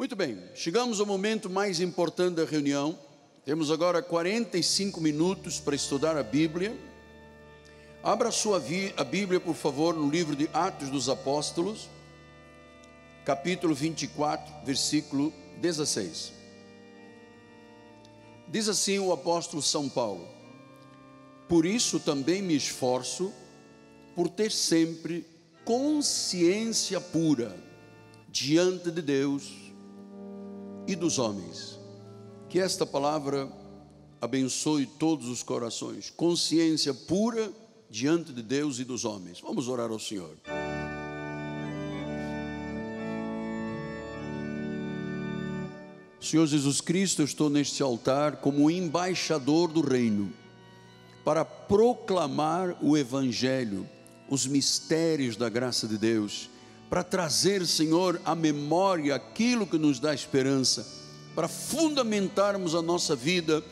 Muito bem, chegamos ao momento mais importante da reunião. Temos agora 45 minutos para estudar a Bíblia. Abra a sua a Bíblia, por favor, no livro de Atos dos Apóstolos, capítulo 24, versículo 16. Diz assim o apóstolo São Paulo: Por isso também me esforço por ter sempre consciência pura diante de Deus e dos homens. Que esta palavra abençoe todos os corações, consciência pura diante de Deus e dos homens. Vamos orar ao Senhor. Senhor Jesus Cristo, eu estou neste altar como embaixador do reino para proclamar o evangelho, os mistérios da graça de Deus para trazer, Senhor, à memória aquilo que nos dá esperança, para fundamentarmos a nossa vida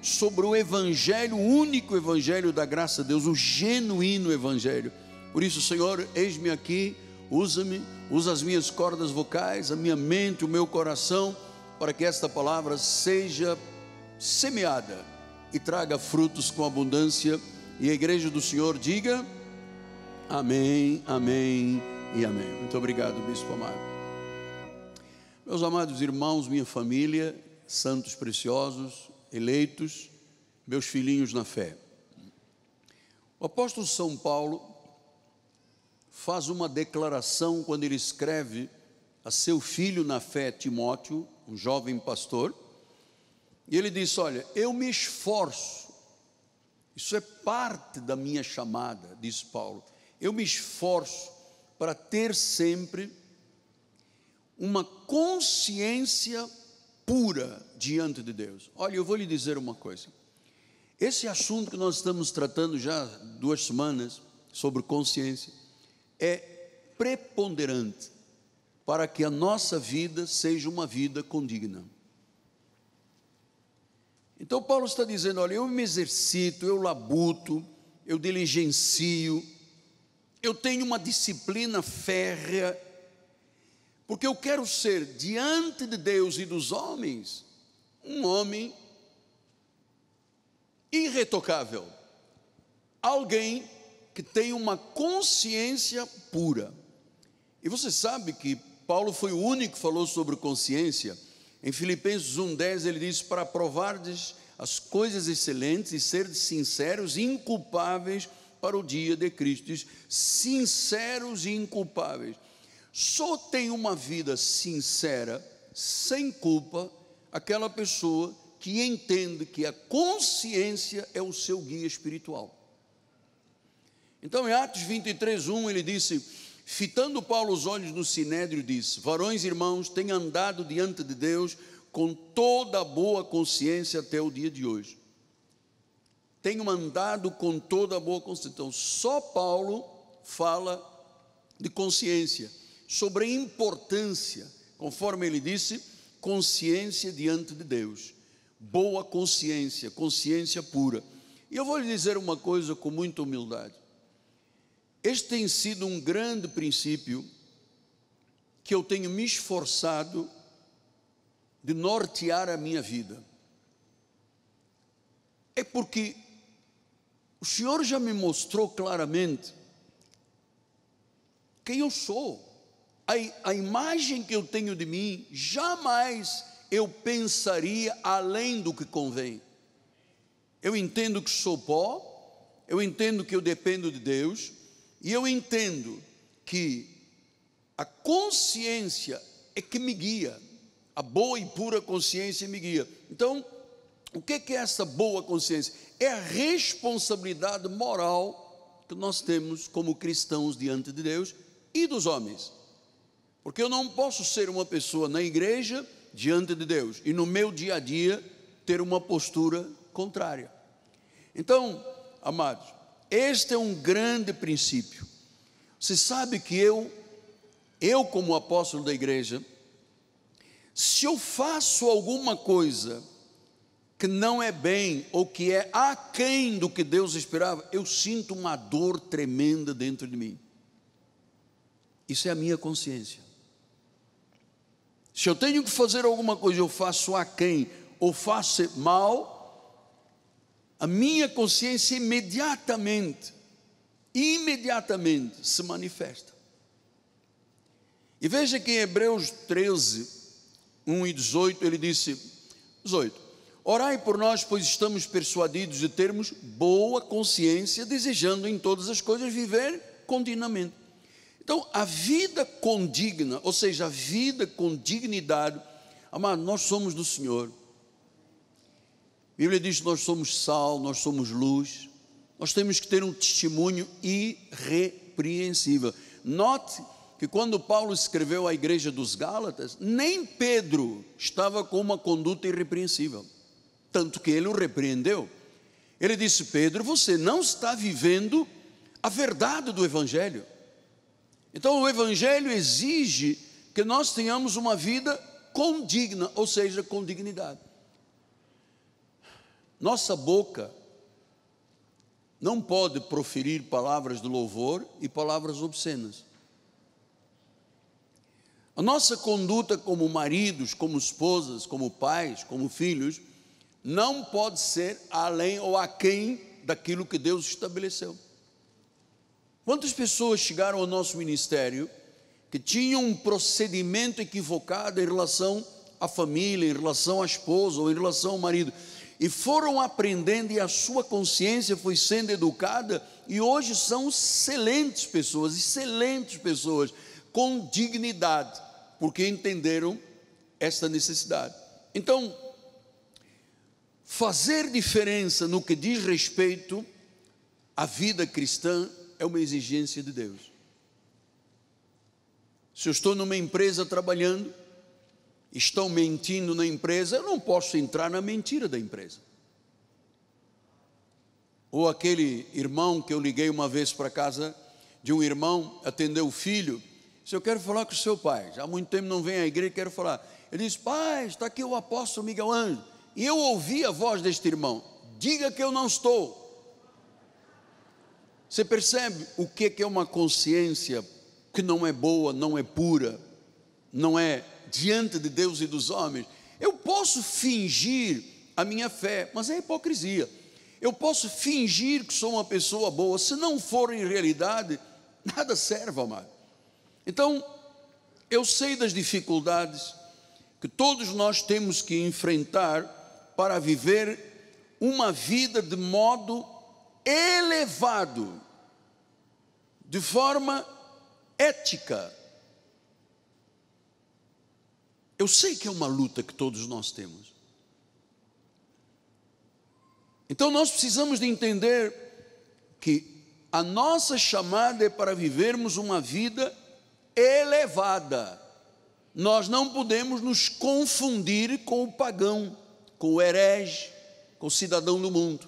sobre o Evangelho, o único Evangelho da graça de Deus, o genuíno Evangelho. Por isso, Senhor, eis-me aqui, usa-me, usa as minhas cordas vocais, a minha mente, o meu coração, para que esta palavra seja semeada e traga frutos com abundância. E a igreja do Senhor diga: Amém, Amém e amém. Muito obrigado, Bispo Amado. Meus amados irmãos, minha família, santos preciosos, eleitos, meus filhinhos na fé. O apóstolo São Paulo faz uma declaração quando ele escreve a seu filho na fé, Timóteo, um jovem pastor, e ele diz: Olha, eu me esforço, isso é parte da minha chamada, diz Paulo, eu me esforço para ter sempre uma consciência pura diante de Deus. Olha, eu vou lhe dizer uma coisa. Esse assunto que nós estamos tratando já duas semanas sobre consciência é preponderante para que a nossa vida seja uma vida condigna. Então Paulo está dizendo, olha, eu me exercito, eu labuto, eu diligencio, eu tenho uma disciplina férrea, porque eu quero ser diante de Deus e dos homens um homem irretocável, alguém que tem uma consciência pura. E você sabe que Paulo foi o único que falou sobre consciência. Em Filipenses 1,10 ele diz: Para provardes as coisas excelentes e ser sinceros, inculpáveis para o dia de Cristo. Diz, sinceros e inculpáveis. Só tem uma vida sincera, sem culpa, aquela pessoa que entende que a consciência é o seu guia espiritual. Então, em Atos 23, 1, ele disse: Fitando Paulo os olhos no sinédrio, disse: Varões irmãos, tenho andado diante de Deus com toda a boa consciência até o dia de hoje tenho andado com toda a boa consciência. Então, só Paulo fala de consciência, sobre a importância, conforme ele disse, consciência diante de Deus, boa consciência, consciência pura. E eu vou lhe dizer uma coisa com muita humildade. Este tem sido um grande princípio que eu tenho me esforçado de nortear a minha vida. É porque o Senhor já me mostrou claramente quem eu sou. A, a imagem que eu tenho de mim, jamais eu pensaria além do que convém. Eu entendo que sou pó, eu entendo que eu dependo de Deus, e eu entendo que a consciência é que me guia, a boa e pura consciência me guia. Então, o que é essa boa consciência? É a responsabilidade moral que nós temos como cristãos diante de Deus e dos homens. Porque eu não posso ser uma pessoa na igreja diante de Deus e no meu dia a dia ter uma postura contrária. Então, amados, este é um grande princípio. Você sabe que eu, eu como apóstolo da igreja, se eu faço alguma coisa que não é bem ou que é aquém do que Deus esperava, eu sinto uma dor tremenda dentro de mim. Isso é a minha consciência. Se eu tenho que fazer alguma coisa, eu faço aquém ou faço mal, a minha consciência imediatamente, imediatamente se manifesta. E veja que em Hebreus 13, 1 e 18, ele disse: 18 Orai por nós, pois estamos persuadidos de termos boa consciência, desejando em todas as coisas viver condignamente. Então, a vida condigna, ou seja, a vida com dignidade, amado, nós somos do Senhor. A Bíblia diz que nós somos sal, nós somos luz, nós temos que ter um testemunho irrepreensível. Note que quando Paulo escreveu à igreja dos Gálatas, nem Pedro estava com uma conduta irrepreensível tanto que ele o repreendeu. Ele disse: Pedro, você não está vivendo a verdade do Evangelho. Então, o Evangelho exige que nós tenhamos uma vida condigna, ou seja, com dignidade. Nossa boca não pode proferir palavras de louvor e palavras obscenas. A nossa conduta como maridos, como esposas, como pais, como filhos, não pode ser além ou aquém daquilo que Deus estabeleceu. Quantas pessoas chegaram ao nosso ministério que tinham um procedimento equivocado em relação à família, em relação à esposa ou em relação ao marido? E foram aprendendo e a sua consciência foi sendo educada e hoje são excelentes pessoas, excelentes pessoas, com dignidade, porque entenderam esta necessidade. Então, Fazer diferença no que diz respeito à vida cristã é uma exigência de Deus. Se eu estou numa empresa trabalhando, estão mentindo na empresa, eu não posso entrar na mentira da empresa. Ou aquele irmão que eu liguei uma vez para casa de um irmão, atendeu o filho, se eu quero falar com o seu pai, já há muito tempo não vem à igreja, quero falar. Ele disse: Pai, está aqui o apóstolo Miguel Anjo. E eu ouvi a voz deste irmão: diga que eu não estou. Você percebe o que é uma consciência que não é boa, não é pura, não é diante de Deus e dos homens? Eu posso fingir a minha fé, mas é hipocrisia. Eu posso fingir que sou uma pessoa boa, se não for em realidade, nada serve, amado. Então, eu sei das dificuldades que todos nós temos que enfrentar para viver uma vida de modo elevado, de forma ética. Eu sei que é uma luta que todos nós temos. Então nós precisamos de entender que a nossa chamada é para vivermos uma vida elevada. Nós não podemos nos confundir com o pagão com o herege, com o cidadão do mundo.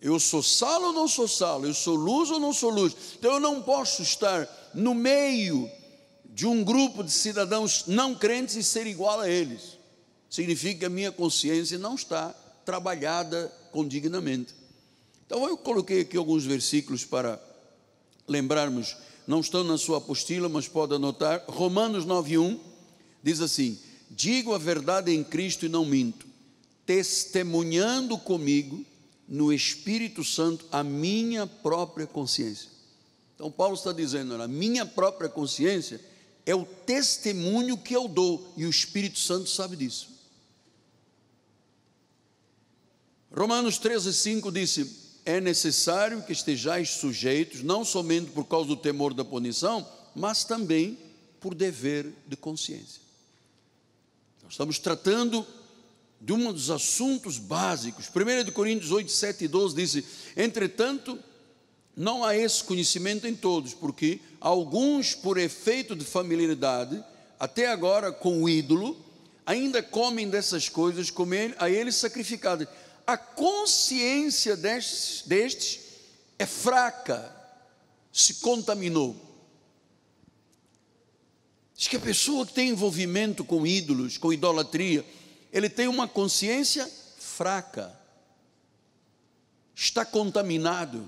Eu sou sal ou não sou sal? Eu sou luz ou não sou luz? Então eu não posso estar no meio de um grupo de cidadãos não crentes e ser igual a eles. Significa que a minha consciência não está trabalhada condignamente. Então eu coloquei aqui alguns versículos para lembrarmos, não estão na sua apostila, mas pode anotar. Romanos 9:1 diz assim: digo a verdade em Cristo e não minto, testemunhando comigo no Espírito Santo a minha própria consciência. Então, Paulo está dizendo: a minha própria consciência é o testemunho que eu dou, e o Espírito Santo sabe disso. Romanos 13, 5 disse: É necessário que estejais sujeitos, não somente por causa do temor da punição, mas também por dever de consciência estamos tratando de um dos assuntos básicos. 1 Coríntios 8, 7 e 12 diz: Entretanto, não há esse conhecimento em todos, porque alguns, por efeito de familiaridade, até agora com o ídolo, ainda comem dessas coisas, como a eles sacrificadas. A consciência destes, destes é fraca, se contaminou. Diz que a pessoa que tem envolvimento com ídolos, com idolatria, ele tem uma consciência fraca, está contaminado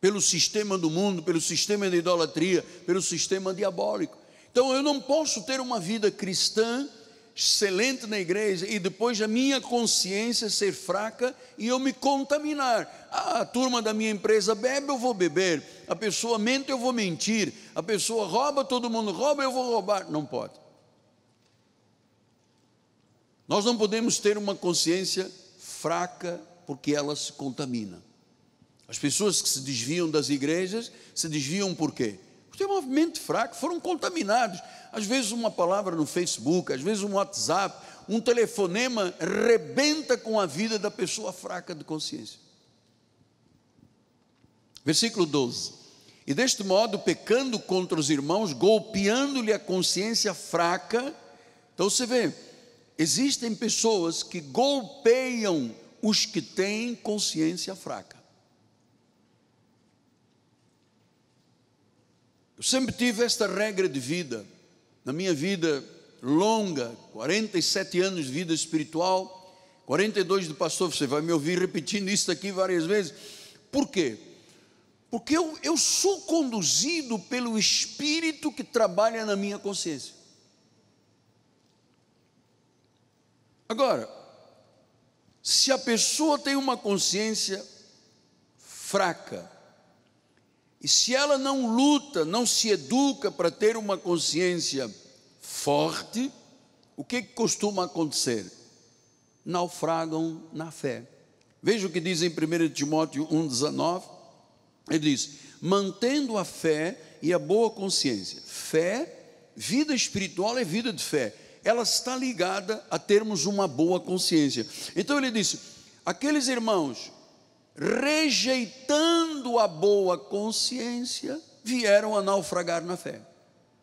pelo sistema do mundo, pelo sistema da idolatria, pelo sistema diabólico. Então eu não posso ter uma vida cristã excelente na igreja e depois a minha consciência ser fraca e eu me contaminar. Ah, a turma da minha empresa bebe, eu vou beber. A pessoa mente, eu vou mentir. A pessoa rouba, todo mundo rouba, eu vou roubar. Não pode. Nós não podemos ter uma consciência fraca porque ela se contamina. As pessoas que se desviam das igrejas se desviam por quê? porque é um movimento fraco, foram contaminados. Às vezes uma palavra no Facebook, às vezes um WhatsApp, um telefonema rebenta com a vida da pessoa fraca de consciência. Versículo 12. E deste modo, pecando contra os irmãos, golpeando-lhe a consciência fraca. Então você vê, existem pessoas que golpeiam os que têm consciência fraca. Eu sempre tive esta regra de vida. Na minha vida longa, 47 anos de vida espiritual, 42 do pastor, você vai me ouvir repetindo isso aqui várias vezes. Por quê? Porque eu, eu sou conduzido pelo Espírito que trabalha na minha consciência. Agora, se a pessoa tem uma consciência fraca, e se ela não luta, não se educa para ter uma consciência forte, o que, que costuma acontecer? Naufragam na fé. Veja o que diz em 1 Timóteo 1,19. Ele diz: mantendo a fé e a boa consciência. Fé, vida espiritual é vida de fé. Ela está ligada a termos uma boa consciência. Então ele disse: aqueles irmãos rejeitando a boa consciência, vieram a naufragar na fé.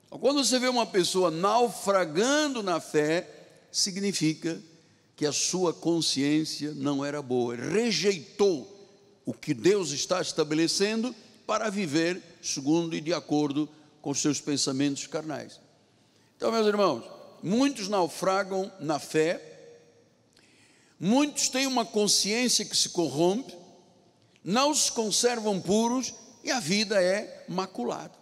Quando você vê uma pessoa naufragando na fé, significa que a sua consciência não era boa, rejeitou o que Deus está estabelecendo para viver segundo e de acordo com seus pensamentos carnais. Então, meus irmãos, muitos naufragam na fé, muitos têm uma consciência que se corrompe, não se conservam puros e a vida é maculada.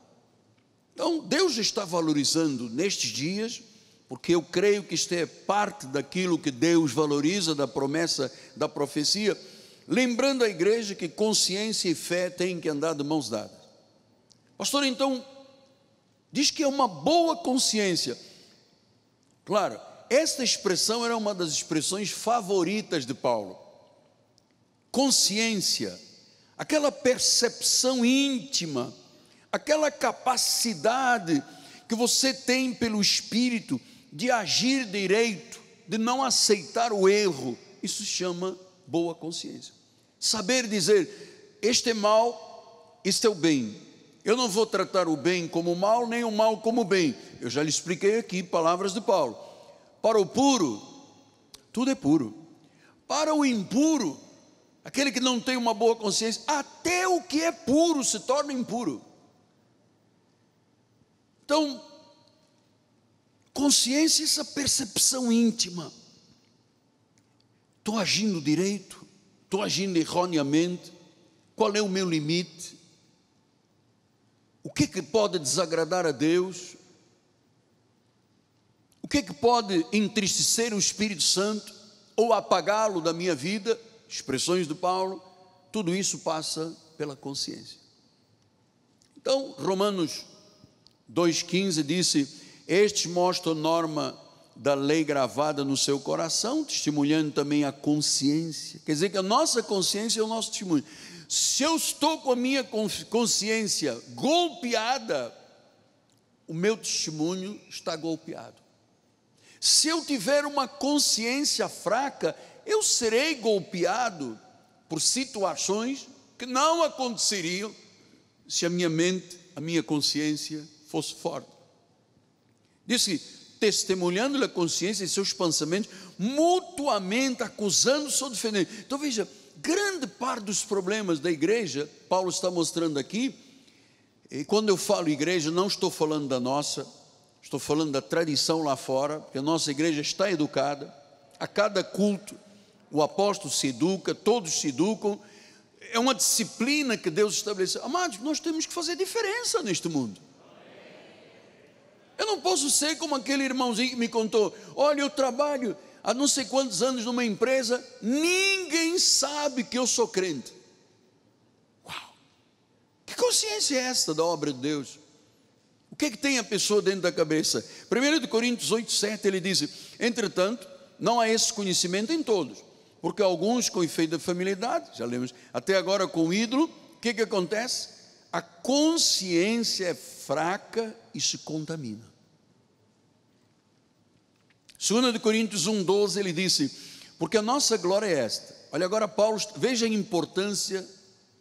Então, Deus está valorizando nestes dias, porque eu creio que isto é parte daquilo que Deus valoriza da promessa, da profecia, lembrando à igreja que consciência e fé têm que andar de mãos dadas. Pastor, então, diz que é uma boa consciência. Claro, esta expressão era uma das expressões favoritas de Paulo. Consciência aquela percepção íntima, aquela capacidade que você tem pelo Espírito de agir direito, de não aceitar o erro, isso chama boa consciência. Saber dizer: este é mal, este é o bem. Eu não vou tratar o bem como mal, nem o mal como bem. Eu já lhe expliquei aqui palavras de Paulo. Para o puro, tudo é puro. Para o impuro, Aquele que não tem uma boa consciência, até o que é puro se torna impuro. Então, consciência é essa percepção íntima. Estou agindo direito? Estou agindo erroneamente? Qual é o meu limite? O que é que pode desagradar a Deus? O que é que pode entristecer o Espírito Santo ou apagá-lo da minha vida? expressões de Paulo, tudo isso passa pela consciência. Então, Romanos 2,15 disse: Estes mostram norma da lei gravada no seu coração, testemunhando também a consciência. Quer dizer que a nossa consciência é o nosso testemunho. Se eu estou com a minha consciência golpeada, o meu testemunho está golpeado. Se eu tiver uma consciência fraca, eu serei golpeado por situações que não aconteceriam se a minha mente, a minha consciência fosse forte. Diz que, testemunhando-lhe a consciência e seus pensamentos, mutuamente acusando-se ou defendendo. Então veja, grande parte dos problemas da igreja, Paulo está mostrando aqui, e quando eu falo igreja, não estou falando da nossa, estou falando da tradição lá fora, porque a nossa igreja está educada, a cada culto o apóstolo se educa, todos se educam. É uma disciplina que Deus estabeleceu. Amados, nós temos que fazer diferença neste mundo. Eu não posso ser como aquele irmãozinho que me contou: olha, eu trabalho há não sei quantos anos numa empresa, ninguém sabe que eu sou crente. Uau! Que consciência é esta da obra de Deus? O que é que tem a pessoa dentro da cabeça? 1 Coríntios 8, 7, ele diz: Entretanto, não há esse conhecimento em todos, porque alguns com efeito de familiaridade, já lemos, até agora com ídolo, o que, é que acontece? A consciência é fraca e se contamina. 2 Coríntios 1,12 ele disse: Porque a nossa glória é esta. Olha, agora Paulo, veja a importância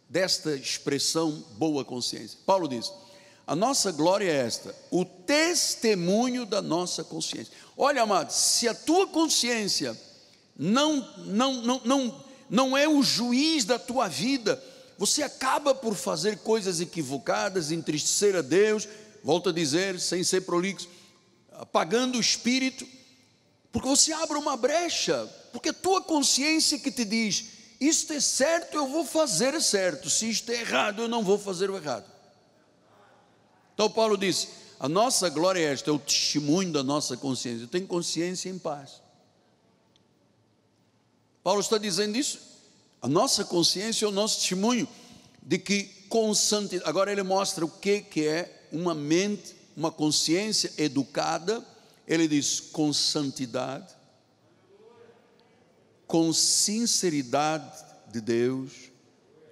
desta expressão boa consciência. Paulo diz: A nossa glória é esta, o testemunho da nossa consciência. Olha, amado, se a tua consciência não, não, não, não, não é o juiz da tua vida. Você acaba por fazer coisas equivocadas, entristecer a Deus, volta a dizer, sem ser prolixo, apagando o espírito, porque você abre uma brecha, porque a tua consciência que te diz: isto é certo, eu vou fazer certo, se isto é errado, eu não vou fazer o errado. Então Paulo disse: a nossa glória é esta, é o testemunho da nossa consciência. Eu tenho consciência em paz. Paulo está dizendo isso. A nossa consciência é o nosso testemunho de que com santidade. Agora ele mostra o que, que é uma mente, uma consciência educada. Ele diz com santidade, com sinceridade de Deus,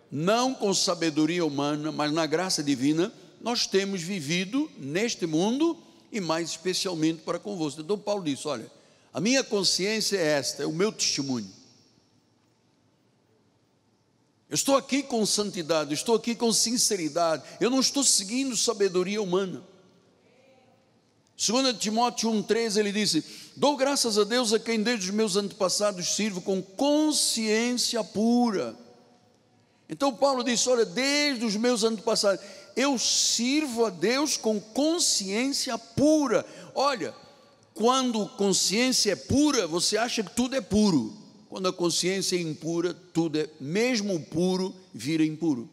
não com sabedoria humana, mas na graça divina, nós temos vivido neste mundo e mais especialmente para convosco. Então Paulo disse: olha, a minha consciência é esta, é o meu testemunho. Eu estou aqui com santidade, estou aqui com sinceridade, eu não estou seguindo sabedoria humana. Segundo Timóteo 1:3, ele disse: Dou graças a Deus a quem desde os meus antepassados sirvo com consciência pura. Então Paulo disse: Olha, desde os meus antepassados, eu sirvo a Deus com consciência pura. Olha, quando consciência é pura, você acha que tudo é puro. Quando a consciência é impura, tudo é, mesmo puro, vira impuro.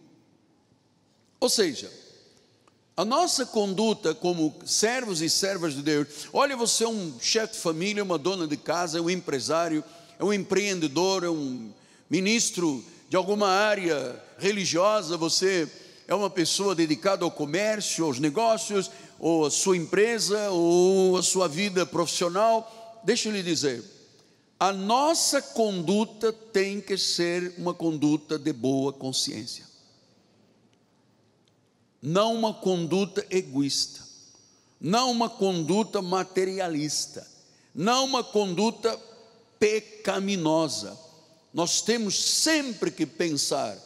Ou seja, a nossa conduta como servos e servas de Deus, olha, você é um chefe de família, uma dona de casa, é um empresário, é um empreendedor, é um ministro de alguma área religiosa, você é uma pessoa dedicada ao comércio, aos negócios, ou à sua empresa, ou à sua vida profissional. Deixa eu lhe dizer, a nossa conduta tem que ser uma conduta de boa consciência, não uma conduta egoísta, não uma conduta materialista, não uma conduta pecaminosa. Nós temos sempre que pensar: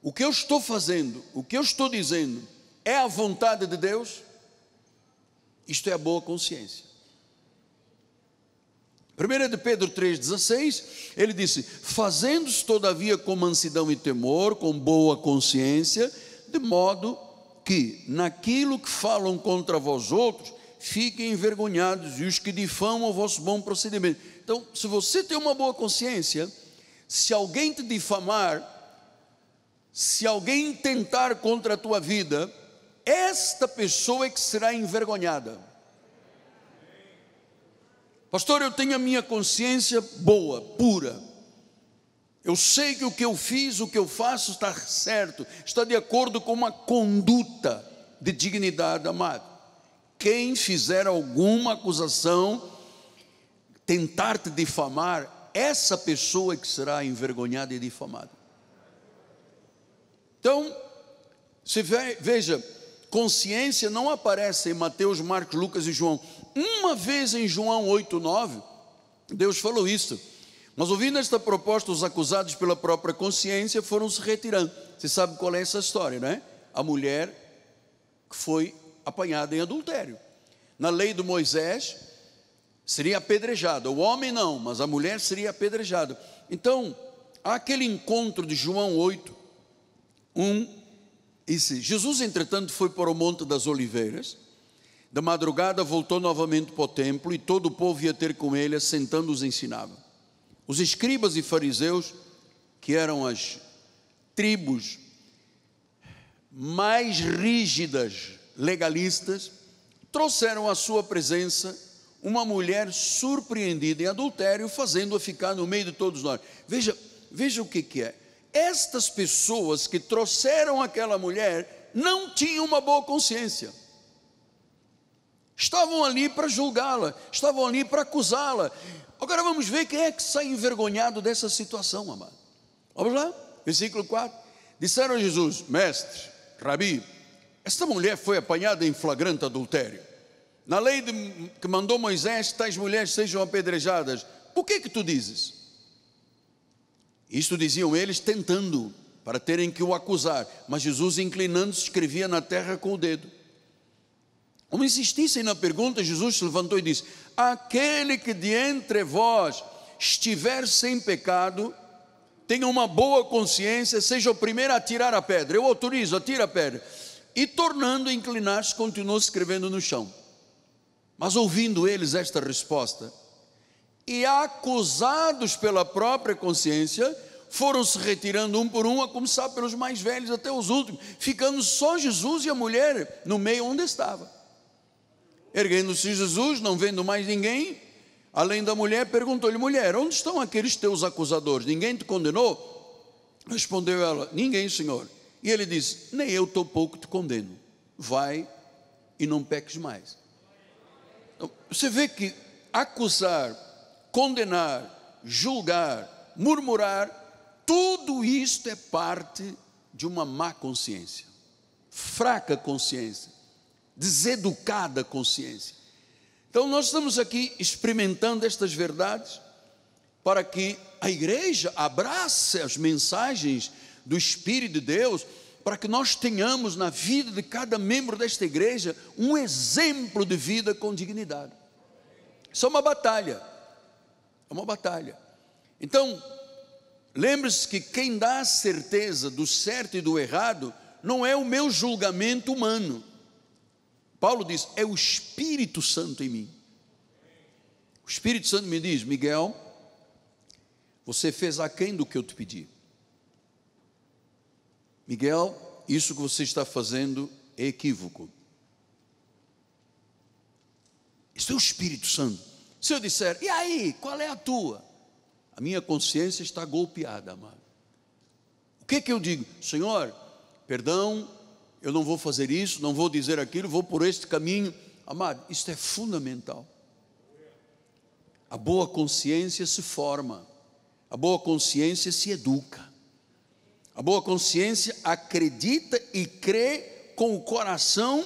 o que eu estou fazendo, o que eu estou dizendo, é a vontade de Deus? Isto é a boa consciência. 1 é de Pedro 3,16, ele disse: fazendo se todavia com mansidão e temor, com boa consciência, de modo que naquilo que falam contra vós outros, fiquem envergonhados e os que difamam o vosso bom procedimento. Então, se você tem uma boa consciência, se alguém te difamar, se alguém tentar contra a tua vida, esta pessoa é que será envergonhada. Pastor, eu tenho a minha consciência boa, pura. Eu sei que o que eu fiz, o que eu faço está certo, está de acordo com uma conduta de dignidade, amado. Quem fizer alguma acusação, tentar te difamar, essa pessoa é que será envergonhada e difamada. Então, se veja, consciência não aparece em Mateus, Marcos, Lucas e João uma vez em João 8:9, Deus falou isso. Mas ouvindo esta proposta, os acusados pela própria consciência foram se retirando. Você sabe qual é essa história, não é? A mulher que foi apanhada em adultério. Na lei do Moisés, seria apedrejada. O homem não, mas a mulher seria apedrejada. Então, há aquele encontro de João 8, 1 e 6. Jesus, entretanto, foi para o Monte das Oliveiras da madrugada voltou novamente para o templo e todo o povo ia ter com ele, assentando os ensinava. Os escribas e fariseus, que eram as tribos mais rígidas legalistas, trouxeram à sua presença uma mulher surpreendida em adultério, fazendo-a ficar no meio de todos nós. Veja, veja o que, que é. Estas pessoas que trouxeram aquela mulher não tinham uma boa consciência. Estavam ali para julgá-la, estavam ali para acusá-la. Agora vamos ver quem é que sai envergonhado dessa situação, amado. Vamos lá, versículo 4. Disseram a Jesus: Mestre, Rabi, esta mulher foi apanhada em flagrante adultério. Na lei de, que mandou Moisés, tais mulheres sejam apedrejadas. Por que que tu dizes? Isto diziam eles tentando, para terem que o acusar. Mas Jesus, inclinando-se, escrevia na terra com o dedo. Como insistissem na pergunta, Jesus se levantou e disse: Aquele que de entre vós estiver sem pecado, tenha uma boa consciência, seja o primeiro a tirar a pedra. Eu autorizo, atira a pedra. E tornando a inclinar-se, continuou escrevendo no chão. Mas ouvindo eles esta resposta, e acusados pela própria consciência, foram se retirando um por um, a começar pelos mais velhos até os últimos, ficando só Jesus e a mulher no meio onde estava. Erguendo-se Jesus, não vendo mais ninguém, além da mulher, perguntou-lhe: Mulher, onde estão aqueles teus acusadores? Ninguém te condenou? Respondeu ela: Ninguém, Senhor. E ele disse: Nem eu tão pouco te condeno. Vai e não peques mais. Então, você vê que acusar, condenar, julgar, murmurar, tudo isto é parte de uma má consciência, fraca consciência deseducada consciência. Então, nós estamos aqui experimentando estas verdades para que a igreja abrace as mensagens do Espírito de Deus, para que nós tenhamos na vida de cada membro desta igreja um exemplo de vida com dignidade. Isso é uma batalha, é uma batalha. Então, lembre-se que quem dá a certeza do certo e do errado não é o meu julgamento humano, Paulo diz: é o Espírito Santo em mim. O Espírito Santo me diz: Miguel, você fez aquém do que eu te pedi. Miguel, isso que você está fazendo é equívoco. Isso é o Espírito Santo. Se eu disser, e aí, qual é a tua? A minha consciência está golpeada, amado. O que, que eu digo? Senhor, perdão, eu não vou fazer isso, não vou dizer aquilo, vou por este caminho. Amado, isto é fundamental. A boa consciência se forma, a boa consciência se educa, a boa consciência acredita e crê com o coração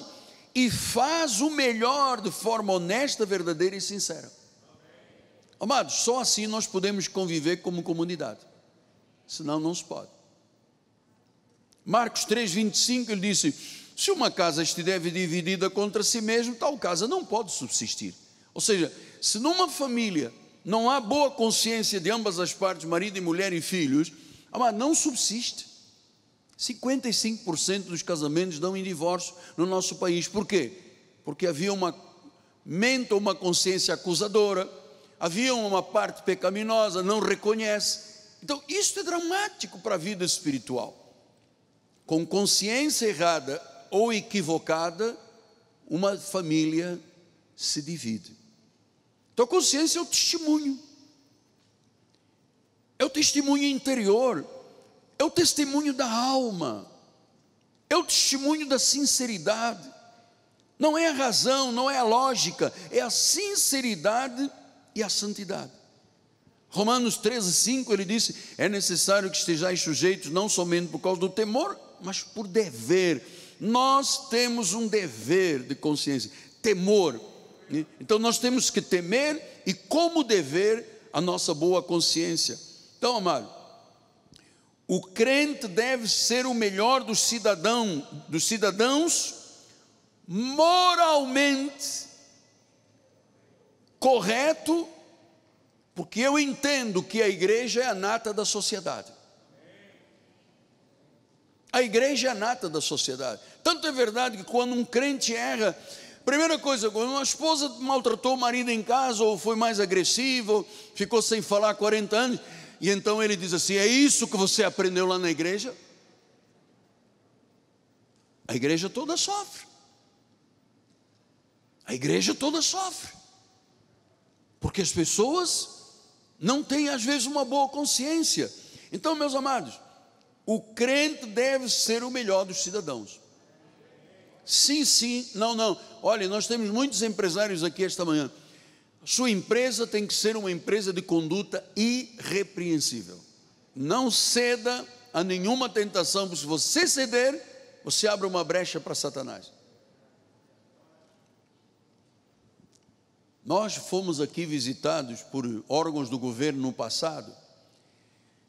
e faz o melhor de forma honesta, verdadeira e sincera. Amado, só assim nós podemos conviver como comunidade, senão não se pode. Marcos 3, 25, ele disse: Se uma casa estiver dividida contra si mesmo, tal casa não pode subsistir. Ou seja, se numa família não há boa consciência de ambas as partes, marido e mulher e filhos, não subsiste. 55% dos casamentos dão em divórcio no nosso país. Por quê? Porque havia uma mente ou uma consciência acusadora, havia uma parte pecaminosa, não reconhece. Então, isso é dramático para a vida espiritual com consciência errada ou equivocada, uma família se divide. Então, consciência é o testemunho, é o testemunho interior, é o testemunho da alma, é o testemunho da sinceridade. Não é a razão, não é a lógica, é a sinceridade e a santidade. Romanos 13, 5, ele disse: É necessário que estejais sujeitos não somente por causa do temor, mas por dever. Nós temos um dever de consciência, temor. Né? Então nós temos que temer e, como dever, a nossa boa consciência. Então, amado, o crente deve ser o melhor dos, cidadão, dos cidadãos moralmente correto, porque eu entendo que a igreja é a nata da sociedade. A igreja é nata da sociedade. Tanto é verdade que quando um crente erra, primeira coisa, quando uma esposa maltratou o marido em casa, ou foi mais agressivo, ficou sem falar 40 anos, e então ele diz assim: É isso que você aprendeu lá na igreja? A igreja toda sofre. A igreja toda sofre. Porque as pessoas não têm, às vezes, uma boa consciência. Então, meus amados, o crente deve ser o melhor dos cidadãos. Sim, sim, não, não. Olha, nós temos muitos empresários aqui esta manhã. Sua empresa tem que ser uma empresa de conduta irrepreensível. Não ceda a nenhuma tentação, porque se você ceder, você abre uma brecha para Satanás. Nós fomos aqui visitados por órgãos do governo no passado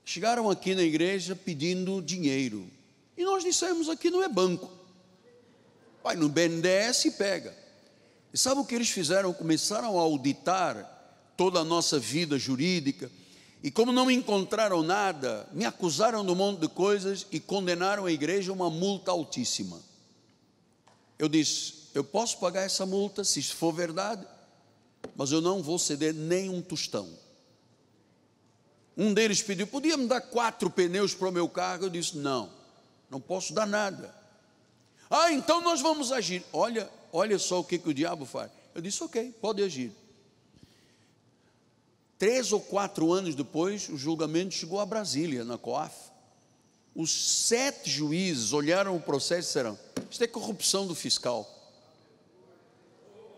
chegaram aqui na igreja pedindo dinheiro. E nós dissemos: aqui não é banco. Vai no BNDES e pega. E sabe o que eles fizeram? Começaram a auditar toda a nossa vida jurídica. E como não encontraram nada, me acusaram de um monte de coisas e condenaram a igreja a uma multa altíssima. Eu disse: eu posso pagar essa multa se isso for verdade, mas eu não vou ceder nem um tostão. Um deles pediu: podia me dar quatro pneus para o meu carro? Eu disse: não, não posso dar nada. Ah, então nós vamos agir. Olha, olha só o que, que o diabo faz. Eu disse: ok, pode agir. Três ou quatro anos depois, o julgamento chegou a Brasília, na COAF. Os sete juízes olharam o processo e disseram: Isto é corrupção do fiscal.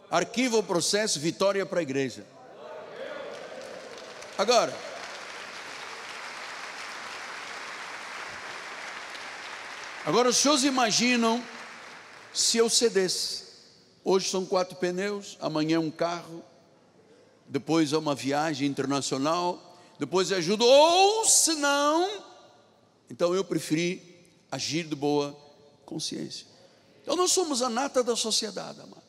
Arquiva o processo, vitória para a igreja. Agora, Agora, os senhores imaginam se eu cedesse? Hoje são quatro pneus, amanhã é um carro, depois é uma viagem internacional, depois é ajuda, ou se não, então eu preferi agir de boa consciência. Então nós somos a nata da sociedade, amado.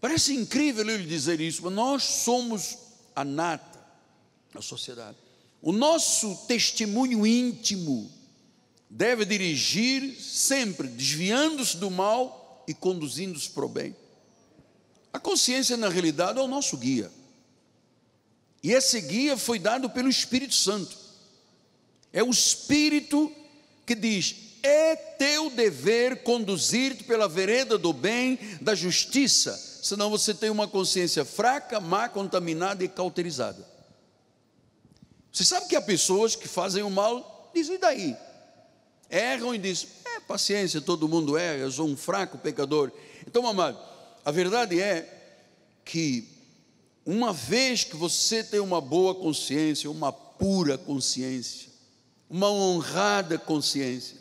Parece incrível eu lhe dizer isso, mas nós somos a nata da sociedade. O nosso testemunho íntimo deve dirigir sempre desviando-se do mal e conduzindo-se para o bem. A consciência, na realidade, é o nosso guia. E esse guia foi dado pelo Espírito Santo. É o Espírito que diz: é teu dever conduzir-te pela vereda do bem, da justiça, senão você tem uma consciência fraca, má, contaminada e cauterizada. Você sabe que há pessoas que fazem o mal, dizem: e daí? Erram e dizem: é paciência, todo mundo erra, eu sou um fraco pecador. Então, amado, a verdade é que uma vez que você tem uma boa consciência, uma pura consciência, uma honrada consciência,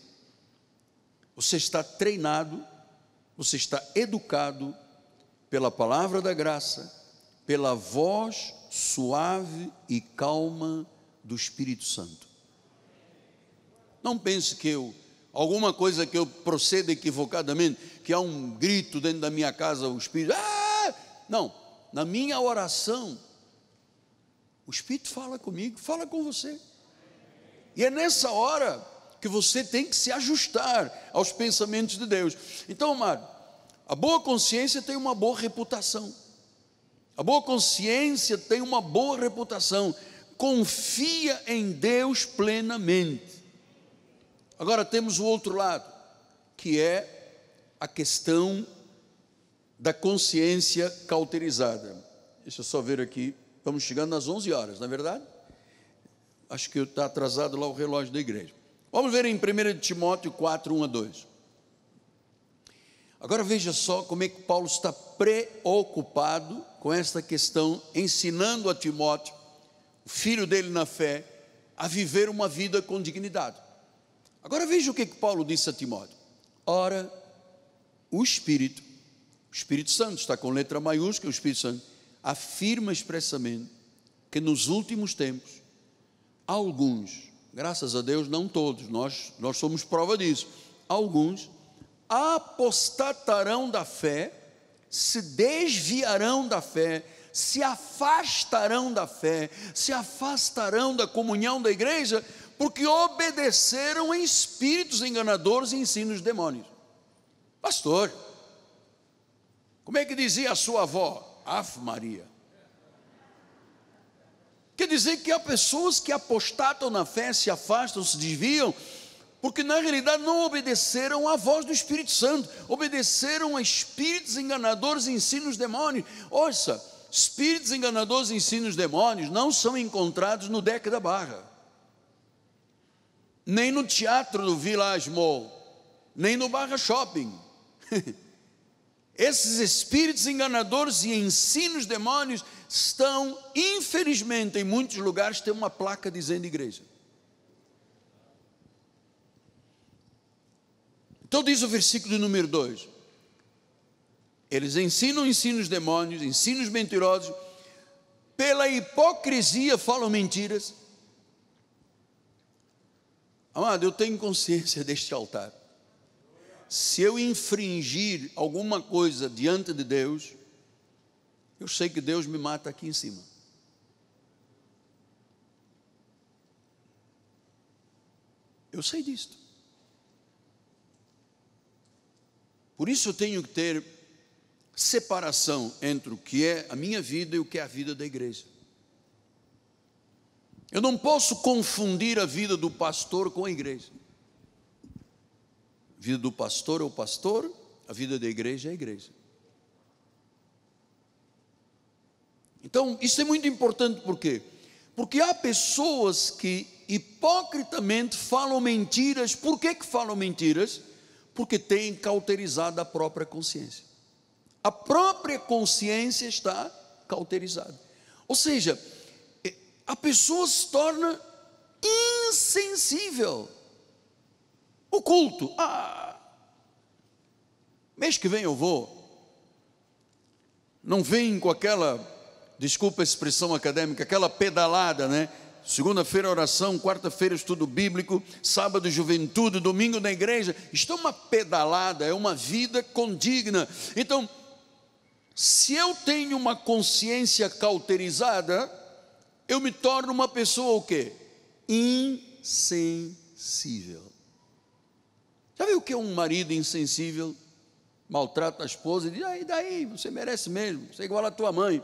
você está treinado, você está educado pela palavra da graça, pela voz suave e calma do Espírito Santo. Não pense que eu, alguma coisa que eu proceda equivocadamente, que há um grito dentro da minha casa, o Espírito, ah! não, na minha oração, o Espírito fala comigo, fala com você. E é nessa hora que você tem que se ajustar aos pensamentos de Deus. Então, amado, a boa consciência tem uma boa reputação. A boa consciência tem uma boa reputação. Confia em Deus plenamente. Agora temos o outro lado, que é a questão da consciência cauterizada. Deixa eu só ver aqui, estamos chegando às 11 horas, não é verdade? Acho que está atrasado lá o relógio da igreja. Vamos ver em 1 Timóteo 4, 1 a 2. Agora veja só como é que Paulo está preocupado com esta questão, ensinando a Timóteo, o filho dele na fé, a viver uma vida com dignidade. Agora veja o que, é que Paulo disse a Timóteo. Ora, o Espírito, o Espírito Santo, está com letra maiúscula, o Espírito Santo, afirma expressamente que nos últimos tempos, alguns, graças a Deus, não todos, nós, nós somos prova disso, alguns apostatarão da fé, se desviarão da fé, se afastarão da fé, se afastarão da comunhão da igreja, porque obedeceram a espíritos enganadores e ensinos de demônios. Pastor, como é que dizia a sua avó? Af Maria. Quer dizer que há pessoas que apostatam na fé, se afastam, se desviam, porque na realidade não obedeceram à voz do Espírito Santo, obedeceram a espíritos enganadores e ensinos demônios. Ouça, espíritos enganadores e ensinos demônios não são encontrados no deck da barra nem no teatro do Village Mall, nem no Barra Shopping. Esses espíritos enganadores e ensinos demônios estão, infelizmente, em muitos lugares, tem uma placa dizendo igreja. Então diz o versículo número 2. Eles ensinam ensinos demônios, ensinos mentirosos, pela hipocrisia falam mentiras Amado, eu tenho consciência deste altar. Se eu infringir alguma coisa diante de Deus, eu sei que Deus me mata aqui em cima. Eu sei disto. Por isso eu tenho que ter separação entre o que é a minha vida e o que é a vida da igreja. Eu não posso confundir a vida do pastor com a igreja. A vida do pastor é o pastor, a vida da igreja é a igreja. Então, isso é muito importante por quê? Porque há pessoas que hipocritamente falam mentiras. Por que, que falam mentiras? Porque têm cauterizado a própria consciência. A própria consciência está cauterizada. Ou seja, a pessoa se torna insensível. O culto, ah, mês que vem eu vou. Não vem com aquela, desculpa a expressão acadêmica, aquela pedalada, né? Segunda-feira oração, quarta-feira estudo bíblico, sábado juventude, domingo na igreja. Isto é uma pedalada, é uma vida condigna. Então, se eu tenho uma consciência cauterizada, eu me torno uma pessoa o quê? Insensível. Já viu o que é um marido insensível? Maltrata a esposa e diz, aí daí, você merece mesmo, você é igual à tua mãe.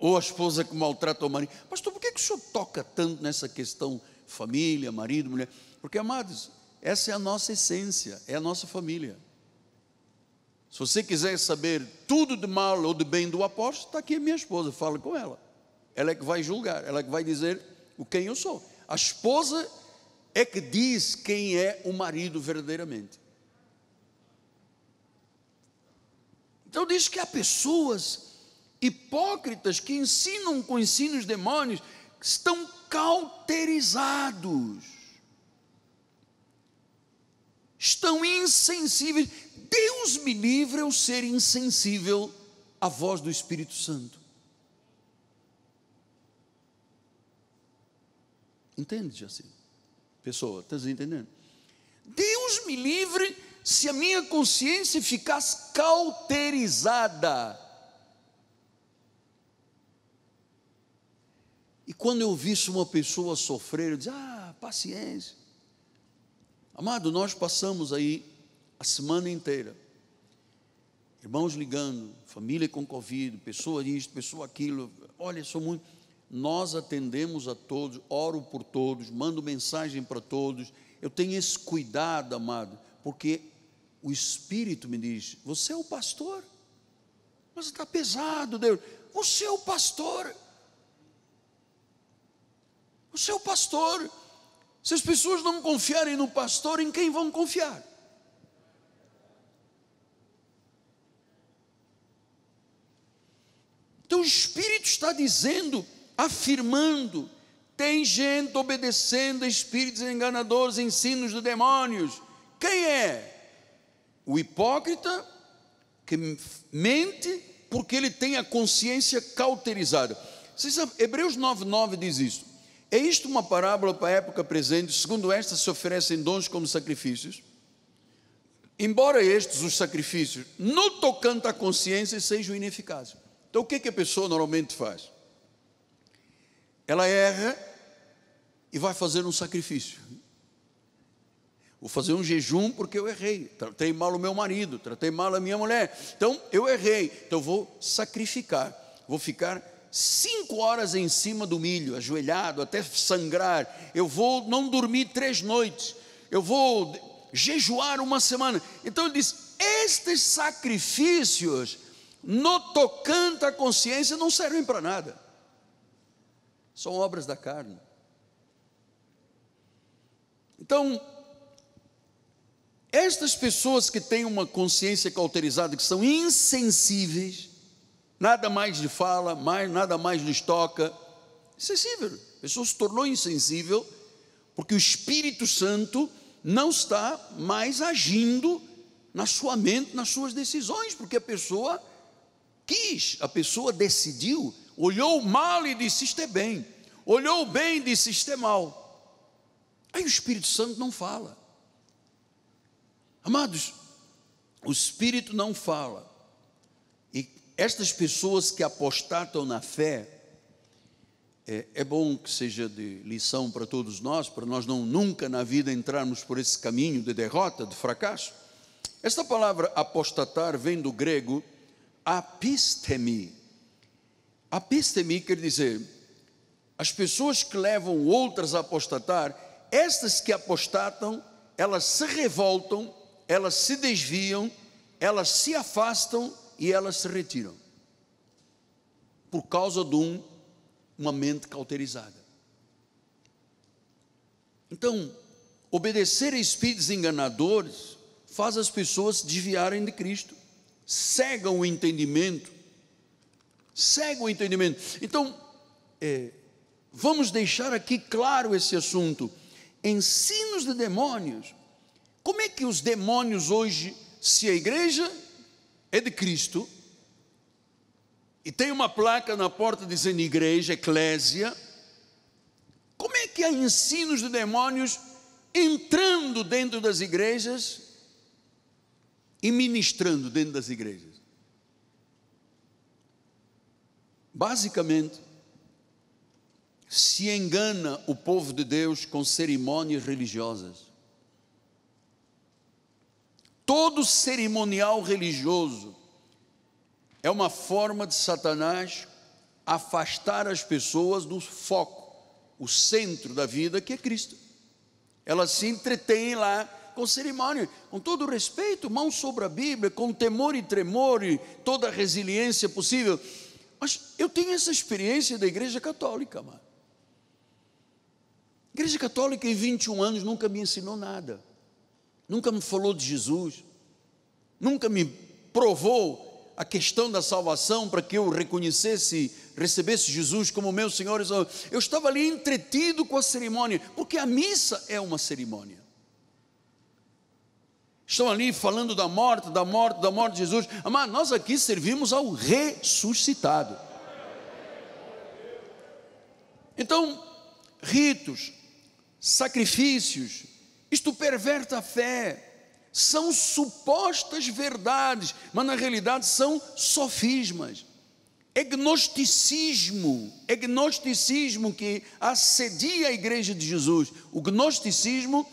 Ou a esposa que maltrata o marido. Pastor, por que, que o senhor toca tanto nessa questão família, marido, mulher? Porque, amados, essa é a nossa essência, é a nossa família. Se você quiser saber tudo de mal ou de bem do apóstolo, está aqui a minha esposa, fala com ela. Ela é que vai julgar, ela é que vai dizer o quem eu sou. A esposa é que diz quem é o marido verdadeiramente. Então diz que há pessoas hipócritas que ensinam com ensinos demônios, que estão cauterizados estão insensíveis. Deus me livre eu ser insensível à voz do Espírito Santo. Entende, assim? Pessoa, está entendendo? Deus me livre se a minha consciência ficasse cauterizada. E quando eu visse uma pessoa sofrer, eu dizia: ah, paciência. Amado, nós passamos aí a semana inteira, irmãos ligando, família com Covid, pessoa isto, pessoa aquilo, olha, sou muito. Nós atendemos a todos, oro por todos, mando mensagem para todos. Eu tenho esse cuidado, amado, porque o Espírito me diz: você é o pastor, mas está pesado, Deus. Você é o pastor. Você é o pastor. Se as pessoas não confiarem no pastor, em quem vão confiar? Então o Espírito está dizendo, afirmando, tem gente obedecendo a espíritos enganadores, ensinos de demônios. Quem é? O hipócrita que mente porque ele tem a consciência cauterizada. Vocês sabem, Hebreus 9,9 diz isso. É isto uma parábola para a época presente, segundo esta se oferecem dons como sacrifícios? Embora estes, os sacrifícios, no tocante à consciência, sejam ineficazes. Então, o que, é que a pessoa normalmente faz? Ela erra e vai fazer um sacrifício. Vou fazer um jejum porque eu errei. Tratei mal o meu marido, tratei mal a minha mulher. Então, eu errei. Então, vou sacrificar. Vou ficar cinco horas em cima do milho, ajoelhado, até sangrar. Eu vou não dormir três noites. Eu vou jejuar uma semana. Então ele diz: estes sacrifícios, no tocante à consciência, não servem para nada. São obras da carne. Então, estas pessoas que têm uma consciência cauterizada, que são insensíveis, nada mais de fala, mais, nada mais lhes toca. Insensível. A pessoa se tornou insensível porque o Espírito Santo não está mais agindo na sua mente, nas suas decisões, porque a pessoa quis, a pessoa decidiu, olhou mal e disse isto é bem, olhou bem e disse isto é mal. Aí o Espírito Santo não fala. Amados, o Espírito não fala. Estas pessoas que apostatam na fé, é, é bom que seja de lição para todos nós, para nós não nunca na vida entrarmos por esse caminho de derrota, de fracasso. Esta palavra apostatar vem do grego apistemi. Apistemi quer dizer as pessoas que levam outras a apostatar, estas que apostatam, elas se revoltam, elas se desviam, elas se afastam e elas se retiram por causa de um, uma mente cauterizada. Então, obedecer a espíritos enganadores faz as pessoas desviarem de Cristo, cegam o entendimento, cegam o entendimento. Então, é, vamos deixar aqui claro esse assunto. Ensinos de demônios. Como é que os demônios hoje, se a igreja é de Cristo e tem uma placa na porta dizendo igreja, eclésia, como é que há ensinos de demônios entrando dentro das igrejas e ministrando dentro das igrejas? Basicamente, se engana o povo de Deus com cerimônias religiosas. Todo cerimonial religioso é uma forma de Satanás afastar as pessoas do foco, o centro da vida que é Cristo. Elas se entretêm lá com cerimônia, com todo respeito, mão sobre a Bíblia, com temor e tremor e toda a resiliência possível. Mas eu tenho essa experiência da Igreja Católica, mano. A Igreja Católica em 21 anos nunca me ensinou nada nunca me falou de Jesus, nunca me provou a questão da salvação para que eu reconhecesse, recebesse Jesus como meu Senhor. Eu estava ali entretido com a cerimônia, porque a missa é uma cerimônia. Estão ali falando da morte, da morte, da morte de Jesus. Mas nós aqui servimos ao ressuscitado. Então, ritos, sacrifícios, isto perverte a fé. São supostas verdades, mas na realidade são sofismas. Egnosticismo, é gnosticismo que assedia a igreja de Jesus. O gnosticismo,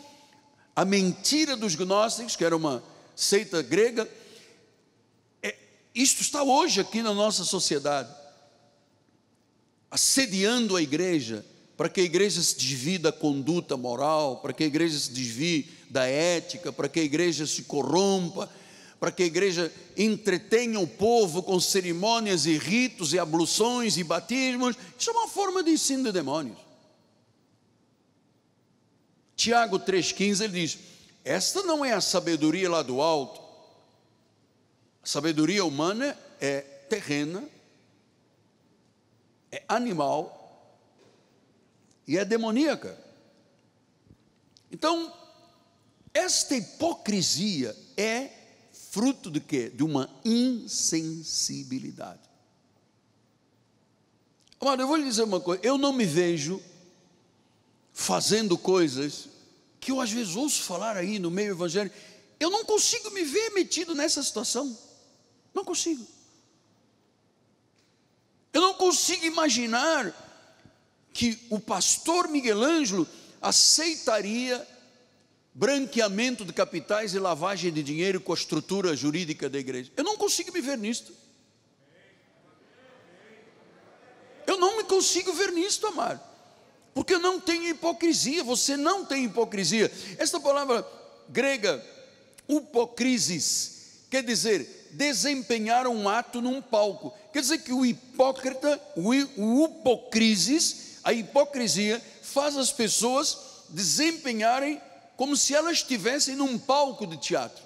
a mentira dos gnósticos, que era uma seita grega, é, isto está hoje aqui na nossa sociedade, assediando a igreja, para que a igreja se desvie da conduta moral, para que a igreja se desvie da ética, para que a igreja se corrompa, para que a igreja entretenha o povo com cerimônias e ritos e abluções e batismos. Isso é uma forma de ensino de demônios. Tiago 3,15 ele diz: Esta não é a sabedoria lá do alto. A sabedoria humana é terrena, é animal, e é demoníaca. Então, esta hipocrisia é fruto de quê? De uma insensibilidade. Amado, eu vou lhe dizer uma coisa, eu não me vejo fazendo coisas que eu às vezes ouço falar aí no meio evangélico, eu não consigo me ver metido nessa situação. Não consigo. Eu não consigo imaginar que o pastor Miguel Ângelo aceitaria branqueamento de capitais e lavagem de dinheiro com a estrutura jurídica da igreja. Eu não consigo me ver nisto. Eu não me consigo ver nisto, amado. Porque não tem hipocrisia, você não tem hipocrisia. Esta palavra grega, hipocrisis, quer dizer desempenhar um ato num palco. Quer dizer que o hipócrita, o hipocrisis, a hipocrisia faz as pessoas desempenharem como se elas estivessem num palco de teatro.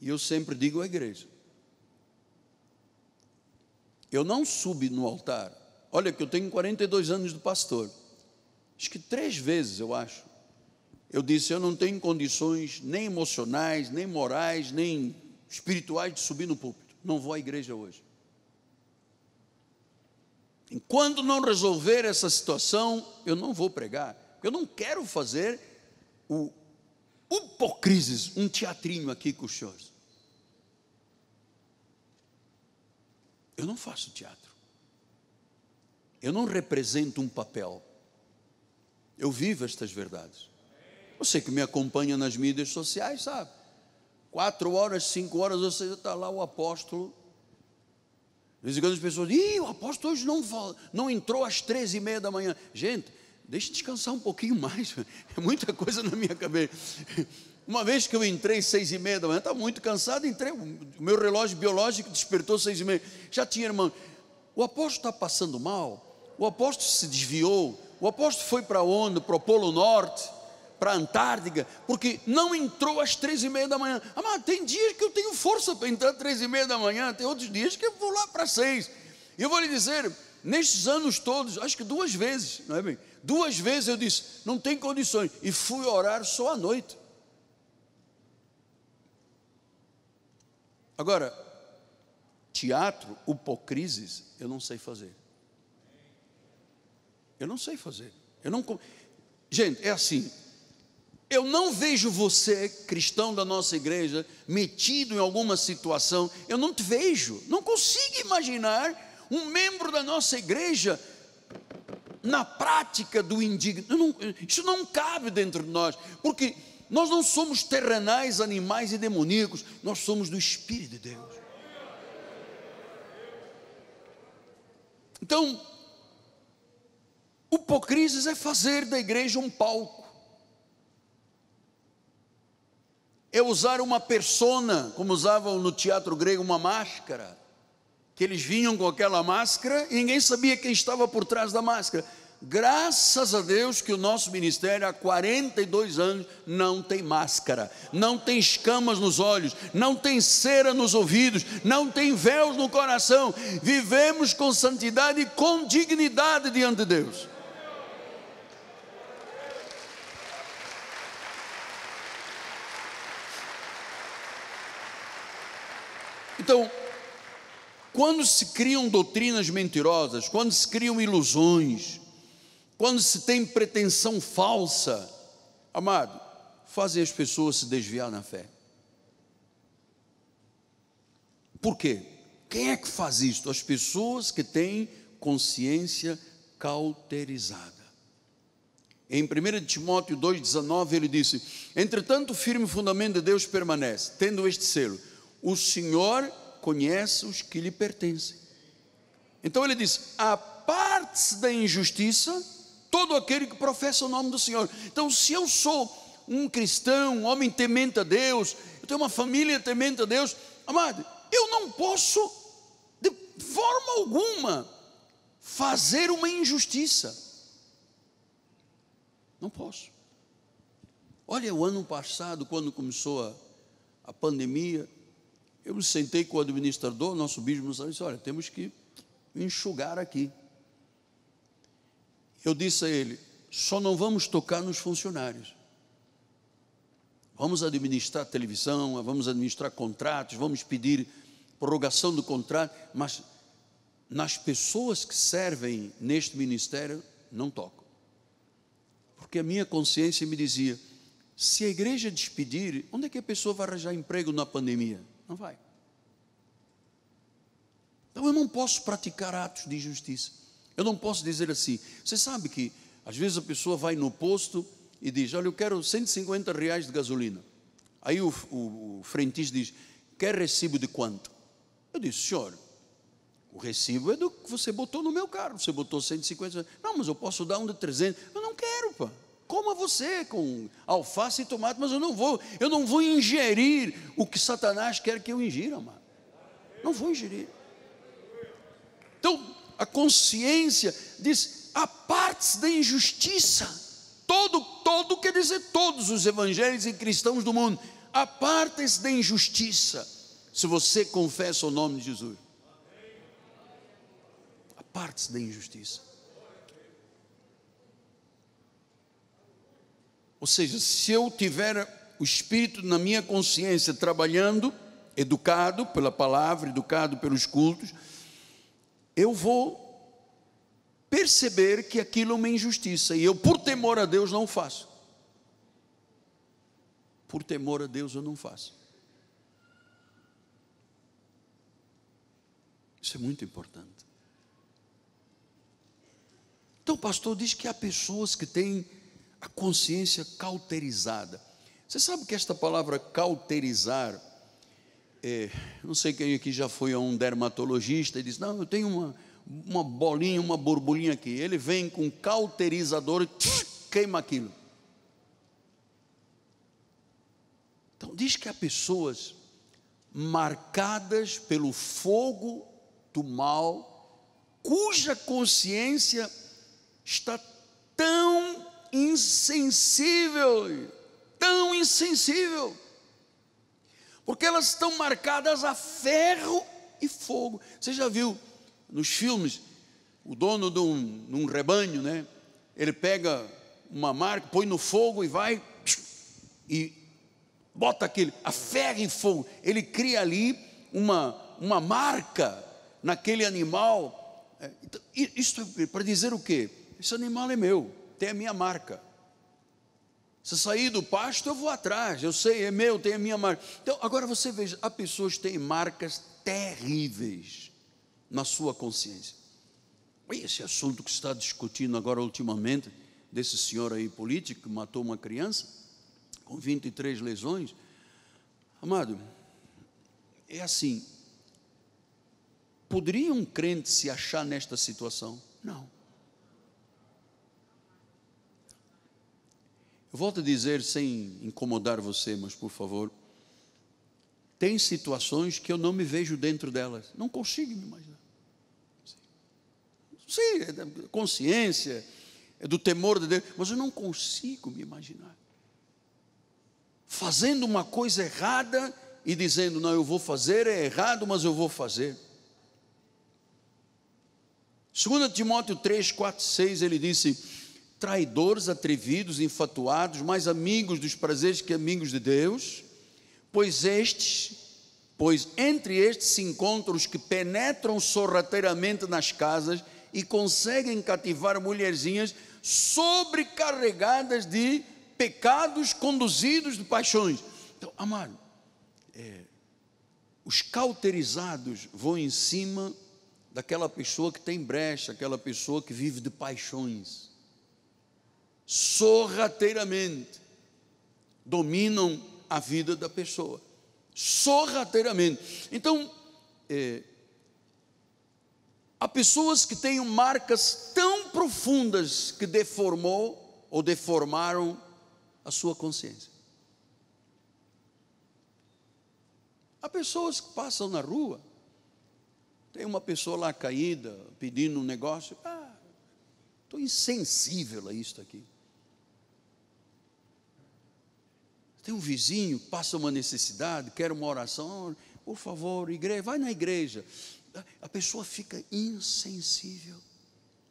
E eu sempre digo à igreja: eu não subi no altar. Olha, que eu tenho 42 anos de pastor. Acho que três vezes, eu acho. Eu disse: eu não tenho condições nem emocionais, nem morais, nem espirituais de subir no púlpito não vou à igreja hoje. Enquanto não resolver essa situação, eu não vou pregar. Eu não quero fazer o hipocrisis, um teatrinho aqui com os senhores. Eu não faço teatro. Eu não represento um papel. Eu vivo estas verdades. Você que me acompanha nas mídias sociais sabe quatro horas, cinco horas, ou seja, está lá o apóstolo. De vez em quando as pessoas dizem, Ih, o apóstolo hoje não, não entrou às três e meia da manhã. Gente, deixa eu descansar um pouquinho mais, é muita coisa na minha cabeça. Uma vez que eu entrei seis e meia da manhã, estava tá muito cansado, entrei, o meu relógio biológico despertou seis e meia. Já tinha, irmão, o apóstolo está passando mal, o apóstolo se desviou, o apóstolo foi para onde? Para o Polo Norte para a Antártica, porque não entrou às três e meia da manhã. Amado, tem dias que eu tenho força para entrar às três e meia da manhã, tem outros dias que eu vou lá para seis. E eu vou lhe dizer, nestes anos todos, acho que duas vezes, não é bem? Duas vezes eu disse, não tem condições, e fui orar só à noite. Agora, teatro, hipocrisias, eu não sei fazer. Eu não sei fazer. Eu não Gente, é assim, eu não vejo você, cristão da nossa igreja, metido em alguma situação, eu não te vejo, não consigo imaginar um membro da nossa igreja na prática do indigno. Isso não cabe dentro de nós, porque nós não somos terrenais, animais e demoníacos, nós somos do Espírito de Deus. Então, hipocrisias é fazer da igreja um palco é usar uma persona, como usavam no teatro grego uma máscara, que eles vinham com aquela máscara e ninguém sabia quem estava por trás da máscara. Graças a Deus que o nosso ministério há 42 anos não tem máscara, não tem escamas nos olhos, não tem cera nos ouvidos, não tem véus no coração. Vivemos com santidade e com dignidade diante de Deus. Então, quando se criam doutrinas mentirosas, quando se criam ilusões, quando se tem pretensão falsa, amado, fazem as pessoas se desviar na fé. Por quê? Quem é que faz isto? As pessoas que têm consciência cauterizada. Em 1 Timóteo 2,19 ele disse: Entretanto, o firme fundamento de Deus permanece, tendo este selo o Senhor conhece os que lhe pertencem. Então ele diz: a parte da injustiça todo aquele que professa o nome do Senhor. Então, se eu sou um cristão, um homem temente a Deus, eu tenho uma família temente a Deus, amado, eu não posso, de forma alguma, fazer uma injustiça. Não posso. Olha, o ano passado, quando começou a, a pandemia, eu me sentei com o administrador, nosso bispo nos disse: olha, temos que enxugar aqui. Eu disse a ele: só não vamos tocar nos funcionários. Vamos administrar televisão, vamos administrar contratos, vamos pedir prorrogação do contrato, mas nas pessoas que servem neste ministério, não toco. Porque a minha consciência me dizia: se a igreja despedir, onde é que a pessoa vai arranjar emprego na pandemia? Não vai. Então eu não posso praticar atos de injustiça. Eu não posso dizer assim. Você sabe que às vezes a pessoa vai no posto e diz: Olha, eu quero 150 reais de gasolina. Aí o, o, o frentista diz: Quer recibo de quanto? Eu disse: Senhor, o recibo é do que você botou no meu carro. Você botou 150. Não, mas eu posso dar um de 300. Eu não quero, pá coma você com alface e tomate, mas eu não vou, eu não vou ingerir o que Satanás quer que eu ingira, amado. Não vou ingerir. Então, a consciência diz: a partes da injustiça. Todo, todo quer dizer todos os evangelhos e cristãos do mundo. a partes da injustiça. Se você confessa o nome de Jesus, a partes da injustiça. Ou seja, se eu tiver o espírito na minha consciência trabalhando, educado pela palavra, educado pelos cultos, eu vou perceber que aquilo é uma injustiça e eu, por temor a Deus, não faço. Por temor a Deus, eu não faço. Isso é muito importante. Então, o pastor diz que há pessoas que têm a consciência cauterizada. Você sabe que esta palavra cauterizar, é, não sei quem aqui já foi a um dermatologista e diz: Não, eu tenho uma, uma bolinha, uma borbulhinha aqui. Ele vem com um cauterizador e queima aquilo. Então, diz que há pessoas marcadas pelo fogo do mal, cuja consciência está tão insensível, tão insensível, porque elas estão marcadas a ferro e fogo. Você já viu nos filmes o dono de um, de um rebanho, né? Ele pega uma marca, põe no fogo e vai e bota aquele a ferro e fogo. Ele cria ali uma uma marca naquele animal. É, então, Isso é para dizer o quê? Esse animal é meu tem a minha marca. Se sair do pasto, eu vou atrás. Eu sei, é meu, tem a minha marca. Então, agora você veja: há pessoas que têm marcas terríveis na sua consciência. E esse assunto que está discutindo agora ultimamente, desse senhor aí político que matou uma criança com 23 lesões. Amado, é assim: poderia um crente se achar nesta situação? Não. Eu volto a dizer, sem incomodar você, mas por favor, tem situações que eu não me vejo dentro delas, não consigo me imaginar. Sim, é da consciência, é do temor de Deus, mas eu não consigo me imaginar fazendo uma coisa errada e dizendo, não, eu vou fazer, é errado, mas eu vou fazer. 2 Timóteo 3, 4, 6, ele disse: traidores, atrevidos, infatuados, mais amigos dos prazeres que amigos de Deus, pois estes, pois entre estes se encontram os que penetram sorrateiramente nas casas e conseguem cativar mulherzinhas sobrecarregadas de pecados conduzidos de paixões. Então, amado, é, os cauterizados vão em cima daquela pessoa que tem brecha, aquela pessoa que vive de paixões sorrateiramente dominam a vida da pessoa. Sorrateiramente. Então, é, há pessoas que têm marcas tão profundas que deformou ou deformaram a sua consciência. Há pessoas que passam na rua, tem uma pessoa lá caída, pedindo um negócio, ah, estou insensível a isto aqui. Tem um vizinho, passa uma necessidade, quer uma oração, por favor, igreja, vai na igreja. A pessoa fica insensível.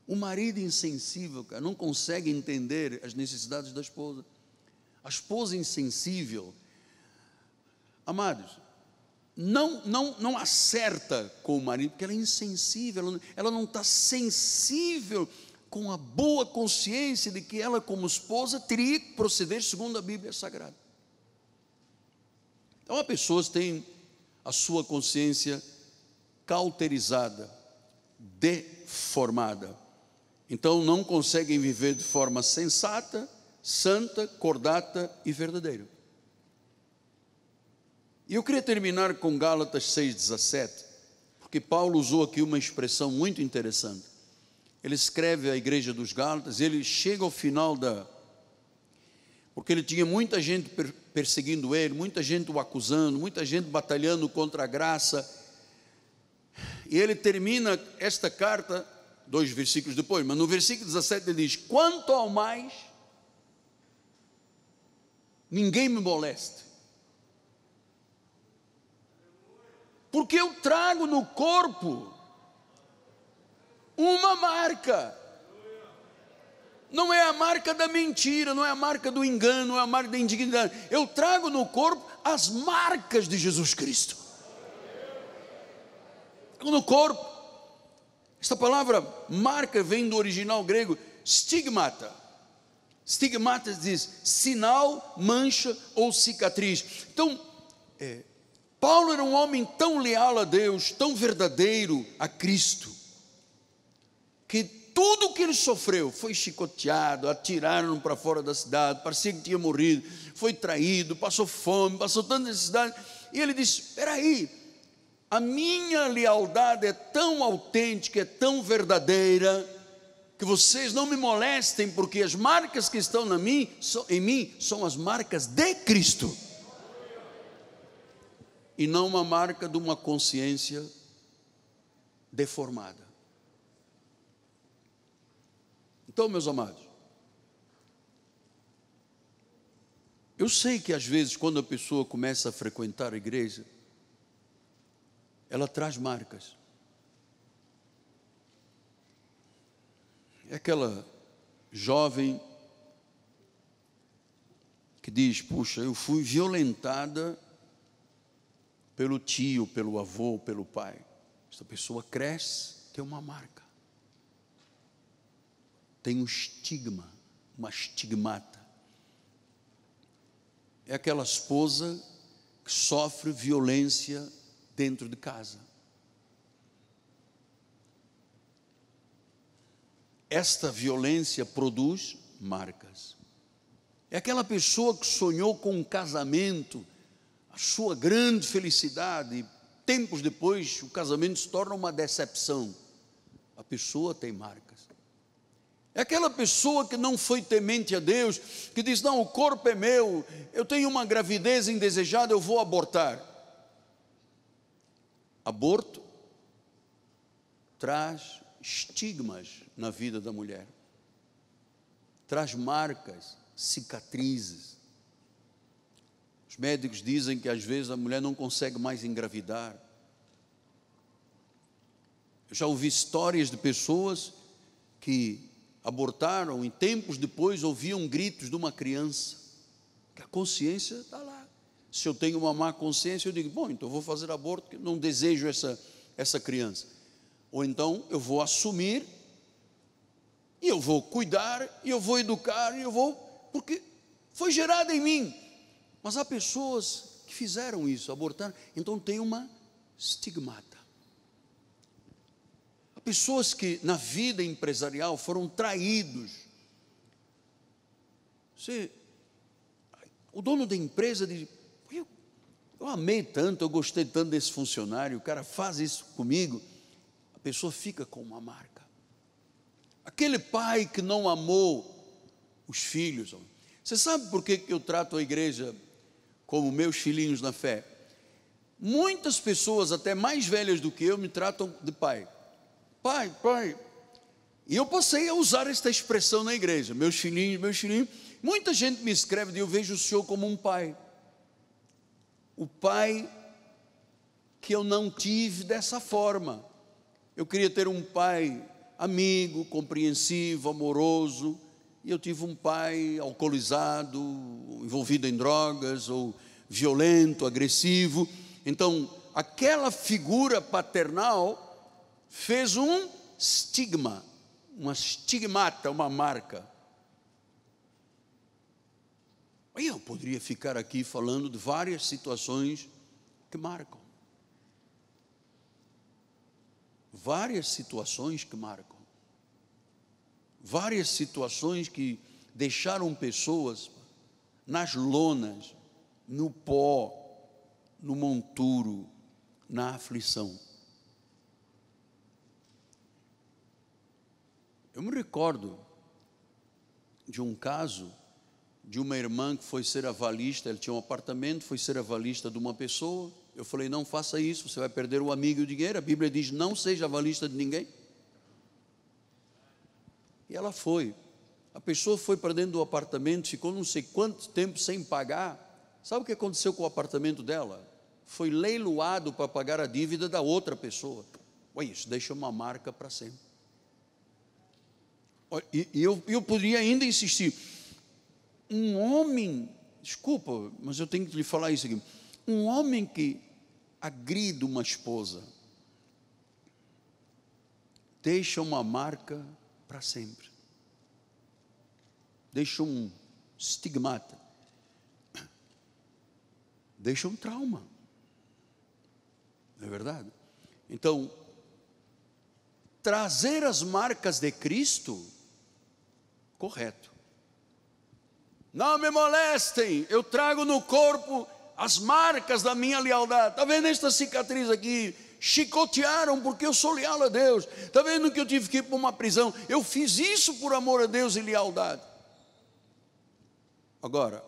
O marido insensível, cara, não consegue entender as necessidades da esposa. A esposa insensível. Amados, não, não, não acerta com o marido, porque ela é insensível, ela não está sensível com a boa consciência de que ela, como esposa, teria que proceder segundo a Bíblia Sagrada. Então, é há pessoas que têm a sua consciência cauterizada, deformada. Então, não conseguem viver de forma sensata, santa, cordata e verdadeira. E eu queria terminar com Gálatas 6,17, porque Paulo usou aqui uma expressão muito interessante. Ele escreve à igreja dos Gálatas, ele chega ao final da, porque ele tinha muita gente perseguindo ele, muita gente o acusando, muita gente batalhando contra a graça. E ele termina esta carta, dois versículos depois, mas no versículo 17 ele diz: Quanto ao mais, ninguém me moleste, porque eu trago no corpo uma marca não é a marca da mentira, não é a marca do engano, não é a marca da indignidade. Eu trago no corpo as marcas de Jesus Cristo. No corpo. Esta palavra marca vem do original grego stigmata. Stigmata diz sinal, mancha ou cicatriz. Então, é, Paulo era um homem tão leal a Deus, tão verdadeiro a Cristo, que tudo o que ele sofreu, foi chicoteado, atiraram para fora da cidade, parecia que tinha morrido, foi traído, passou fome, passou tanta necessidade, e ele disse: Espera aí, a minha lealdade é tão autêntica, é tão verdadeira, que vocês não me molestem, porque as marcas que estão na mim, em mim são as marcas de Cristo. E não uma marca de uma consciência deformada. Então, meus amados, eu sei que às vezes, quando a pessoa começa a frequentar a igreja, ela traz marcas. É aquela jovem que diz: Puxa, eu fui violentada pelo tio, pelo avô, pelo pai. Essa pessoa cresce, tem uma marca tem um estigma, uma estigmata. É aquela esposa que sofre violência dentro de casa. Esta violência produz marcas. É aquela pessoa que sonhou com um casamento, a sua grande felicidade, e tempos depois o casamento se torna uma decepção. A pessoa tem marcas. É aquela pessoa que não foi temente a Deus, que diz: Não, o corpo é meu, eu tenho uma gravidez indesejada, eu vou abortar. Aborto traz estigmas na vida da mulher, traz marcas, cicatrizes. Os médicos dizem que às vezes a mulher não consegue mais engravidar. Eu já ouvi histórias de pessoas que abortaram, e tempos depois ouviam gritos de uma criança. a consciência está lá. Se eu tenho uma má consciência, eu digo, bom, então eu vou fazer aborto, porque não desejo essa, essa criança. Ou então eu vou assumir, e eu vou cuidar, e eu vou educar, e eu vou, porque foi gerada em mim. Mas há pessoas que fizeram isso, abortaram, então tem uma estigmata pessoas que na vida empresarial foram traídos. Você, o dono da empresa diz: eu, eu amei tanto, eu gostei tanto desse funcionário, o cara faz isso comigo. A pessoa fica com uma marca. Aquele pai que não amou os filhos. Você sabe por que eu trato a igreja como meus filhinhos na fé? Muitas pessoas, até mais velhas do que eu, me tratam de pai pai, pai. E eu passei a usar esta expressão na igreja, meus filhinhos, meus filhinhos. Muita gente me escreve e eu vejo o Senhor como um pai. O pai que eu não tive dessa forma. Eu queria ter um pai amigo, compreensivo, amoroso, e eu tive um pai alcoolizado, envolvido em drogas ou violento, agressivo. Então, aquela figura paternal fez um estigma, uma estigmata, uma marca. eu poderia ficar aqui falando de várias situações que marcam. Várias situações que marcam. Várias situações que deixaram pessoas nas lonas, no pó, no monturo, na aflição. Eu me recordo de um caso de uma irmã que foi ser avalista, ela tinha um apartamento, foi ser avalista de uma pessoa. Eu falei: não faça isso, você vai perder o amigo e o dinheiro. A Bíblia diz: não seja avalista de ninguém. E ela foi. A pessoa foi para dentro do apartamento, ficou não sei quanto tempo sem pagar. Sabe o que aconteceu com o apartamento dela? Foi leiloado para pagar a dívida da outra pessoa. Olha isso, deixa uma marca para sempre e eu, eu poderia ainda insistir, um homem, desculpa, mas eu tenho que lhe falar isso aqui, um homem que agride uma esposa, deixa uma marca para sempre, deixa um estigmata, deixa um trauma, não é verdade? Então, trazer as marcas de Cristo correto. Não me molestem, eu trago no corpo as marcas da minha lealdade. Está vendo esta cicatriz aqui? Chicotearam porque eu sou leal a Deus. Está vendo que eu tive que ir para uma prisão? Eu fiz isso por amor a Deus e lealdade. Agora,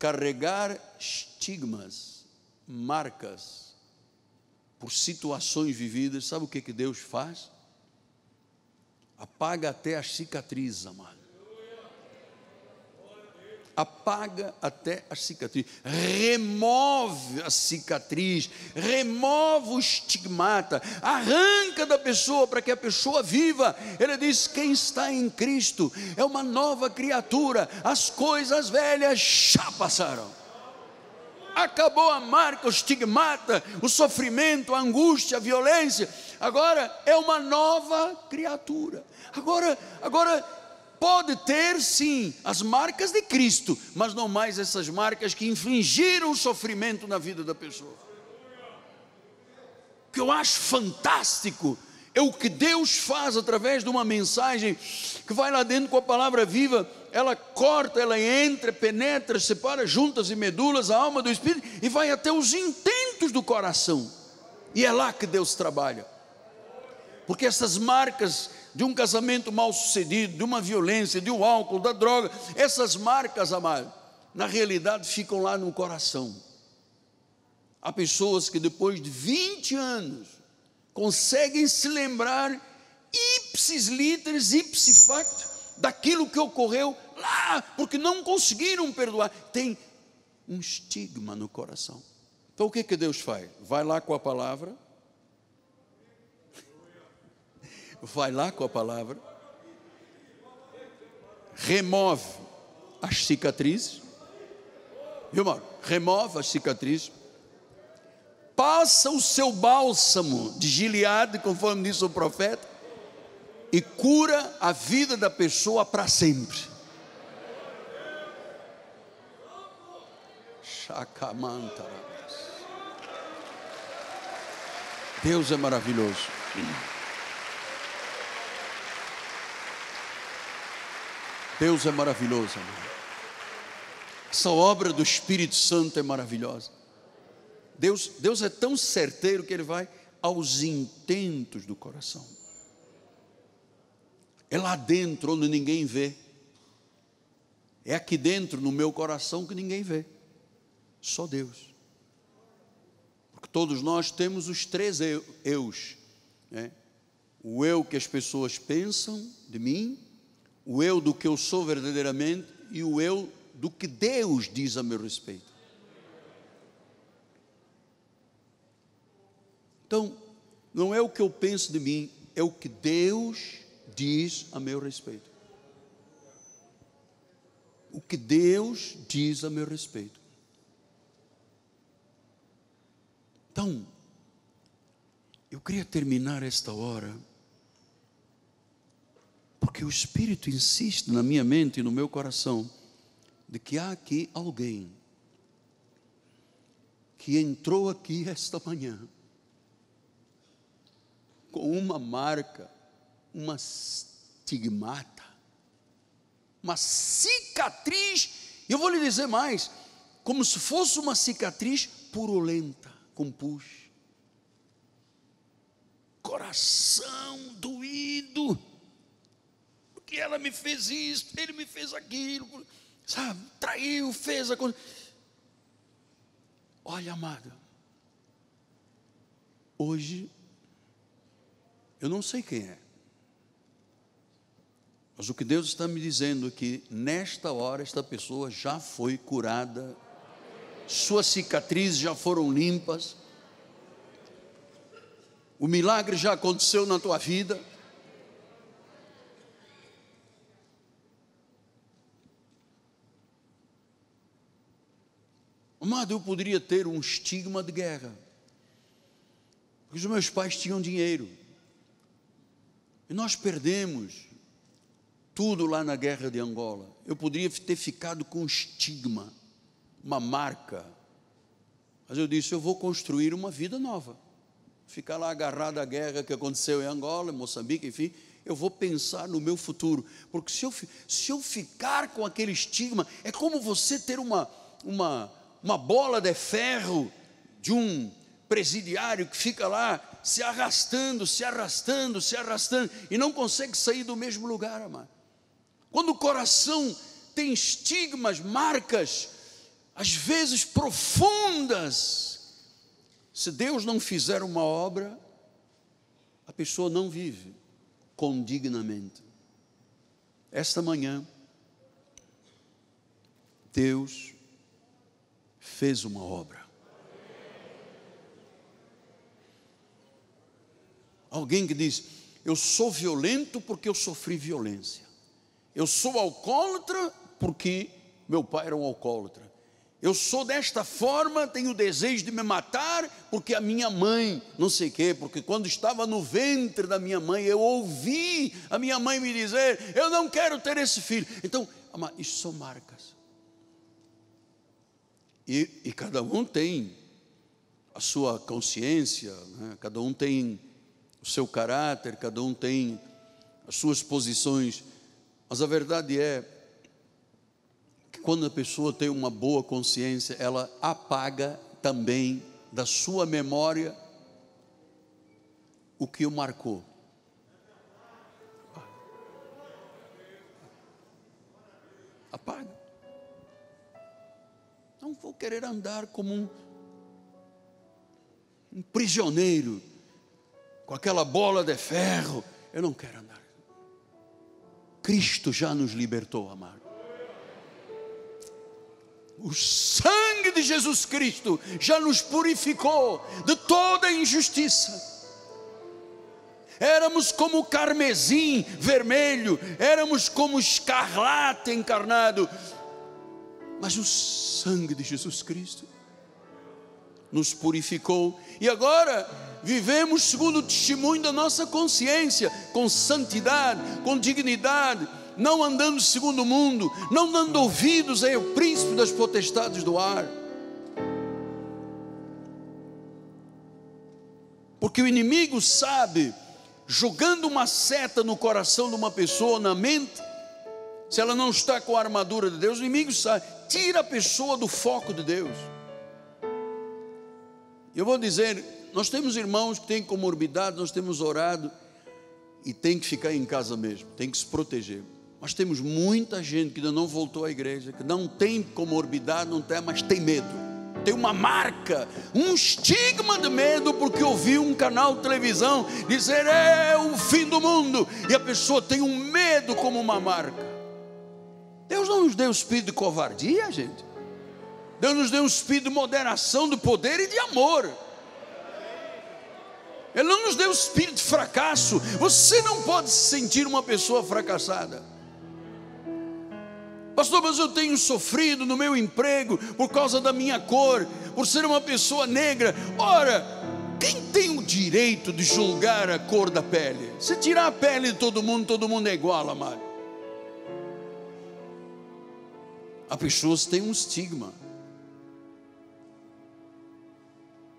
carregar estigmas, marcas, por situações vividas, sabe o que, que Deus faz? Apaga até as cicatrizes, amado apaga até a cicatriz, remove a cicatriz, remove o estigmata, arranca da pessoa para que a pessoa viva. Ele diz: quem está em Cristo é uma nova criatura, as coisas velhas já passaram. Acabou a marca, o estigmata, o sofrimento, a angústia, a violência. Agora é uma nova criatura. Agora, agora pode ter sim as marcas de Cristo, mas não mais essas marcas que infligiram sofrimento na vida da pessoa. O que eu acho fantástico é o que Deus faz através de uma mensagem que vai lá dentro com a palavra viva, ela corta, ela entra, penetra, separa juntas e medulas a alma do espírito e vai até os intentos do coração. E é lá que Deus trabalha. Porque essas marcas de um casamento mal sucedido, de uma violência, de um álcool, da droga, essas marcas, amado, na realidade ficam lá no coração. Há pessoas que depois de 20 anos conseguem se lembrar ipsis literis, ipsi facto, daquilo que ocorreu lá, porque não conseguiram perdoar. Tem um estigma no coração. Então o que, que Deus faz? Vai lá com a palavra, vai lá com a palavra, remove as cicatrizes, viu, Mauro? Remove as cicatrizes, passa o seu bálsamo de Gileade, conforme diz o profeta, e cura a vida da pessoa para sempre. Chacamantara. Deus é maravilhoso. Deus é maravilhoso. Amém. Essa obra do Espírito Santo é maravilhosa. Deus, Deus é tão certeiro que ele vai aos intentos do coração. É lá dentro onde ninguém vê. É aqui dentro, no meu coração, que ninguém vê. Só Deus. Porque todos nós temos os três eu, eus. Né? O eu que as pessoas pensam de mim, o eu do que eu sou verdadeiramente e o eu do que Deus diz a meu respeito. Então, não é o que eu penso de mim, é o que Deus diz a meu respeito. O que Deus diz a meu respeito. Então, eu queria terminar esta hora que o Espírito insiste na minha mente e no meu coração de que há aqui alguém que entrou aqui esta manhã com uma marca, uma estigmata, uma cicatriz, eu vou lhe dizer mais, como se fosse uma cicatriz purulenta, com pus. Coração doído porque ela me fez isso, ele me fez aquilo, sabe? Traiu, fez a coisa. Olha, amada, hoje, eu não sei quem é, mas o que Deus está me dizendo é que nesta hora esta pessoa já foi curada, suas cicatrizes já foram limpas, o milagre já aconteceu na tua vida. Amado, eu poderia ter um estigma de guerra. Porque os meus pais tinham dinheiro. E nós perdemos tudo lá na guerra de Angola. Eu poderia ter ficado com um estigma, uma marca. Mas eu disse: eu vou construir uma vida nova. Ficar lá agarrado à guerra que aconteceu em Angola, em Moçambique, enfim. Eu vou pensar no meu futuro. Porque se eu, se eu ficar com aquele estigma, é como você ter uma. uma uma bola de ferro de um presidiário que fica lá se arrastando, se arrastando, se arrastando e não consegue sair do mesmo lugar, amado. Quando o coração tem estigmas, marcas, às vezes profundas, se Deus não fizer uma obra, a pessoa não vive condignamente. Esta manhã, Deus fez uma obra. Alguém que diz: Eu sou violento porque eu sofri violência. Eu sou alcoólatra porque meu pai era um alcoólatra. Eu sou desta forma, tenho desejo de me matar porque a minha mãe, não sei o quê, porque quando estava no ventre da minha mãe, eu ouvi a minha mãe me dizer: Eu não quero ter esse filho. Então, isso são marcas. E, e cada um tem a sua consciência, né? cada um tem o seu caráter, cada um tem as suas posições, mas a verdade é que quando a pessoa tem uma boa consciência, ela apaga também da sua memória o que o marcou. Apaga não vou querer andar como um, um prisioneiro, com aquela bola de ferro. Eu não quero andar. Cristo já nos libertou, amado. O sangue de Jesus Cristo já nos purificou de toda injustiça. Éramos como carmesim vermelho, éramos como escarlate encarnado, mas o sangue de Jesus Cristo nos purificou e agora vivemos segundo o testemunho da nossa consciência, com santidade, com dignidade, não andando segundo o mundo, não dando ouvidos ao príncipe das potestades do ar. Porque o inimigo sabe, jogando uma seta no coração de uma pessoa, na mente, se ela não está com a armadura de Deus, o inimigo sai, tira a pessoa do foco de Deus. Eu vou dizer, nós temos irmãos que têm comorbidade, nós temos orado e tem que ficar em casa mesmo, tem que se proteger. Nós temos muita gente que ainda não voltou à igreja, que não tem comorbidade, não tem, mas tem medo. Tem uma marca, um estigma de medo, porque ouviu um canal de televisão dizer é o fim do mundo, e a pessoa tem um medo como uma marca nos deu o espírito de covardia, gente. Deus nos deu um espírito de moderação, do poder e de amor. Ele não nos deu o espírito de fracasso. Você não pode se sentir uma pessoa fracassada. Pastor, mas eu tenho sofrido no meu emprego por causa da minha cor, por ser uma pessoa negra. Ora, quem tem o direito de julgar a cor da pele? Se tirar a pele de todo mundo, todo mundo é igual, amado. a pessoas têm um estigma,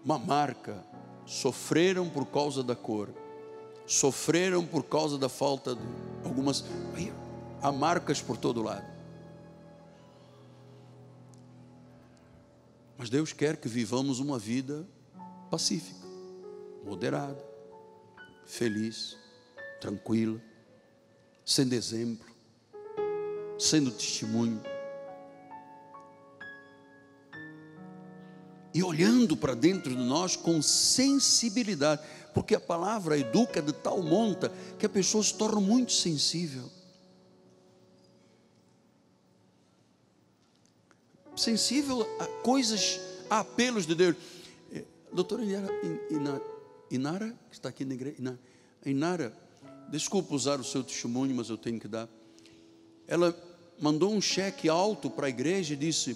uma marca. Sofreram por causa da cor, sofreram por causa da falta de algumas. Há marcas por todo lado. Mas Deus quer que vivamos uma vida pacífica, moderada, feliz, tranquila, sendo exemplo, sendo testemunho. e olhando para dentro de nós com sensibilidade, porque a palavra educa de tal monta que a pessoa se torna muito sensível. Sensível a coisas, a apelos de Deus. Eh, Doutora Inara, que está aqui na igreja, Inara, Inara, desculpa usar o seu testemunho, mas eu tenho que dar. Ela mandou um cheque alto para a igreja e disse: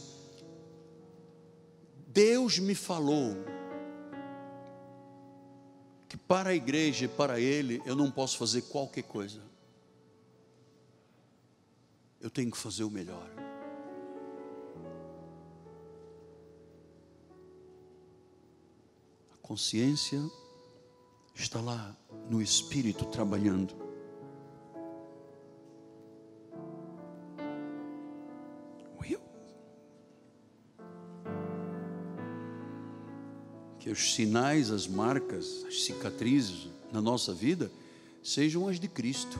Deus me falou que para a igreja e para ele eu não posso fazer qualquer coisa. Eu tenho que fazer o melhor. A consciência está lá no espírito trabalhando. que os sinais, as marcas, as cicatrizes na nossa vida sejam as de Cristo.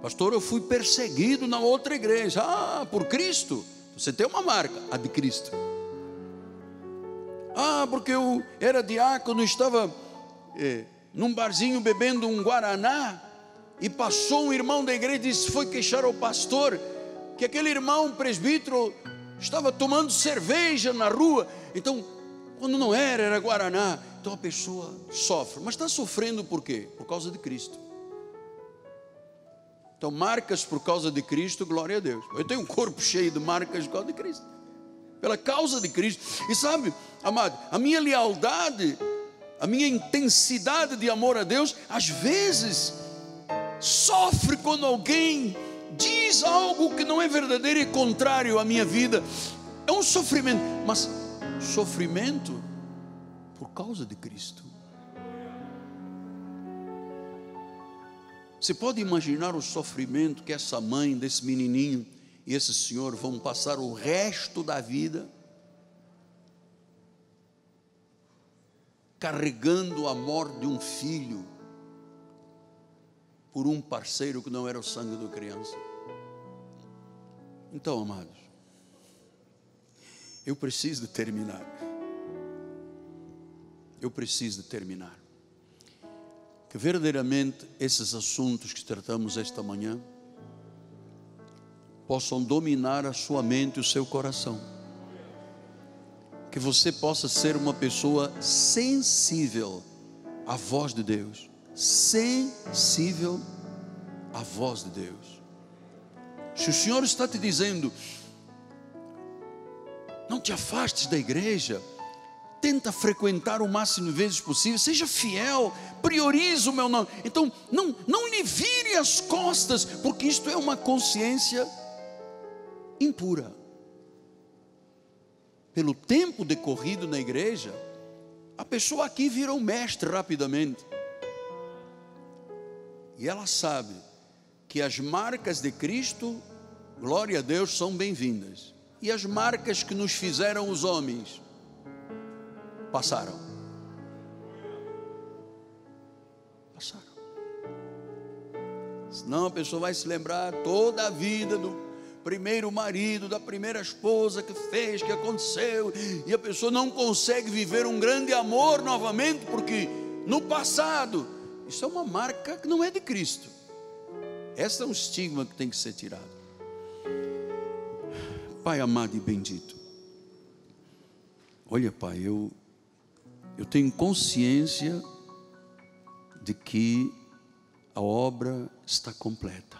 Pastor, eu fui perseguido na outra igreja. Ah, por Cristo? Você tem uma marca, a de Cristo. Ah, porque eu era diácono, estava eh, num barzinho bebendo um guaraná e passou um irmão da igreja e disse, foi queixar ao pastor que aquele irmão presbítero estava tomando cerveja na rua. Então quando não era, era Guaraná. Então a pessoa sofre. Mas está sofrendo por quê? Por causa de Cristo. Então, marcas por causa de Cristo, glória a Deus. Eu tenho um corpo cheio de marcas por causa de Cristo. Pela causa de Cristo. E sabe, amado, a minha lealdade, a minha intensidade de amor a Deus, às vezes sofre quando alguém diz algo que não é verdadeiro e contrário à minha vida. É um sofrimento, mas sofrimento por causa de Cristo. Você pode imaginar o sofrimento que essa mãe desse menininho e esse senhor vão passar o resto da vida carregando a morte de um filho por um parceiro que não era o sangue da criança. Então, amados, eu preciso terminar. Eu preciso terminar. Que verdadeiramente esses assuntos que tratamos esta manhã possam dominar a sua mente e o seu coração. Que você possa ser uma pessoa sensível à voz de Deus. Sensível à voz de Deus. Se o Senhor está te dizendo, não te afastes da igreja. Tenta frequentar o máximo de vezes possível. Seja fiel. Priorize o meu nome. Então, não, não lhe vire as costas, porque isto é uma consciência impura. Pelo tempo decorrido na igreja, a pessoa aqui virou um mestre rapidamente. E ela sabe que as marcas de Cristo, glória a Deus, são bem-vindas e as marcas que nos fizeram os homens passaram. Passaram. Senão a pessoa vai se lembrar toda a vida do primeiro marido, da primeira esposa que fez, que aconteceu, e a pessoa não consegue viver um grande amor novamente porque no passado, isso é uma marca que não é de Cristo. Esse é um estigma que tem que ser tirado. Pai amado e bendito, olha, Pai, eu, eu tenho consciência de que a obra está completa.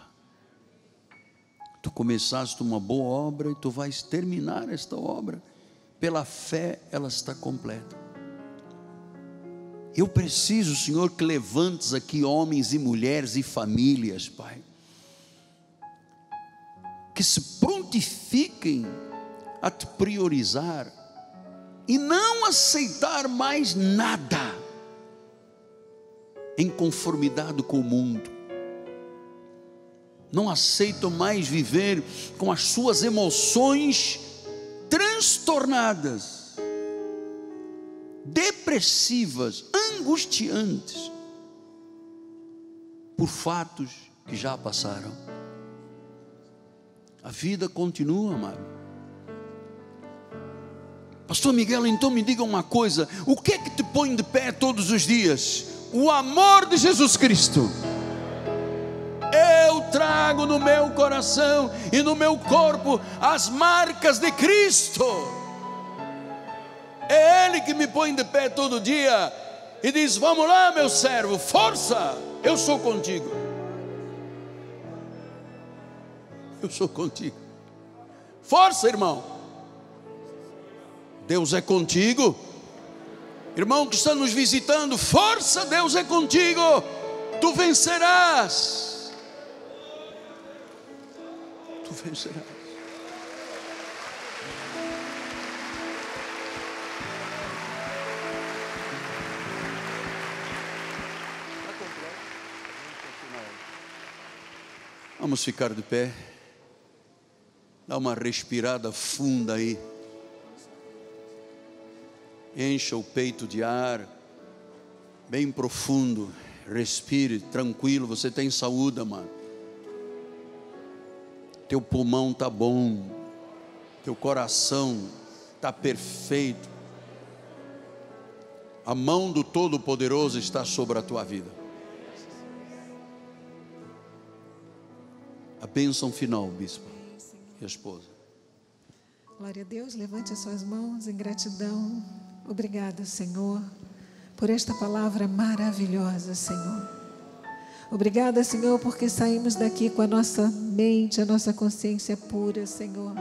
Tu começaste uma boa obra e tu vais terminar esta obra. Pela fé ela está completa. Eu preciso, Senhor, que levantes aqui homens e mulheres e famílias, Pai, que se prontifiquem a te priorizar e não aceitar mais nada em conformidade com o mundo. Não aceitam mais viver com as suas emoções transtornadas, depressivas, angustiantes, por fatos que já passaram. A vida continua, amado. Pastor Miguel, então me diga uma coisa: o que é que te põe de pé todos os dias? O amor de Jesus Cristo. Eu trago no meu coração e no meu corpo as marcas de Cristo. É Ele que me põe de pé todo dia e diz: Vamos lá, meu servo, força, eu sou contigo. eu sou contigo. Força, irmão. Deus é contigo. Irmão que está nos visitando, força, Deus é contigo. Tu vencerás. Tu vencerás. Vamos ficar de pé. Dá uma respirada funda aí. Encha o peito de ar, bem profundo. Respire tranquilo, você tem saúde, amado. Teu pulmão tá bom, teu coração tá perfeito. A mão do Todo-Poderoso está sobre a tua vida. A bênção final, bispo e a esposa. Glória a Deus, levante as suas mãos em gratidão. Obrigada, Senhor, por esta palavra maravilhosa, Senhor. Obrigada, Senhor, porque saímos daqui com a nossa mente, a nossa consciência pura, Senhor,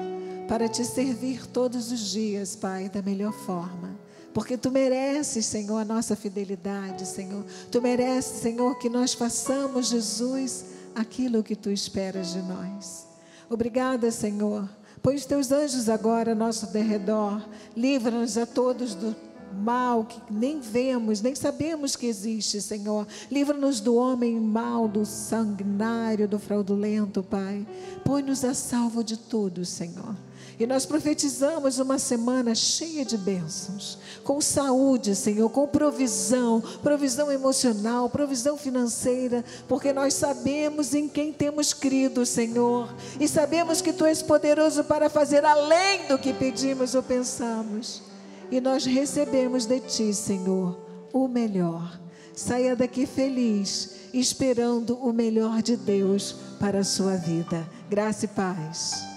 para te servir todos os dias, Pai, da melhor forma porque tu mereces, Senhor, a nossa fidelidade, Senhor. Tu mereces, Senhor, que nós façamos, Jesus, aquilo que tu esperas de nós. Obrigada, Senhor. Põe os teus anjos agora ao nosso derredor. Livra-nos a todos do mal que nem vemos, nem sabemos que existe, Senhor. Livra-nos do homem mau, do sanguinário, do fraudulento, Pai. Põe-nos a salvo de tudo, Senhor. E nós profetizamos uma semana cheia de bênçãos, com saúde, Senhor, com provisão, provisão emocional, provisão financeira, porque nós sabemos em quem temos crido, Senhor, e sabemos que Tu és poderoso para fazer além do que pedimos ou pensamos. E nós recebemos de Ti, Senhor, o melhor. Saia daqui feliz, esperando o melhor de Deus para a sua vida. Graça e paz.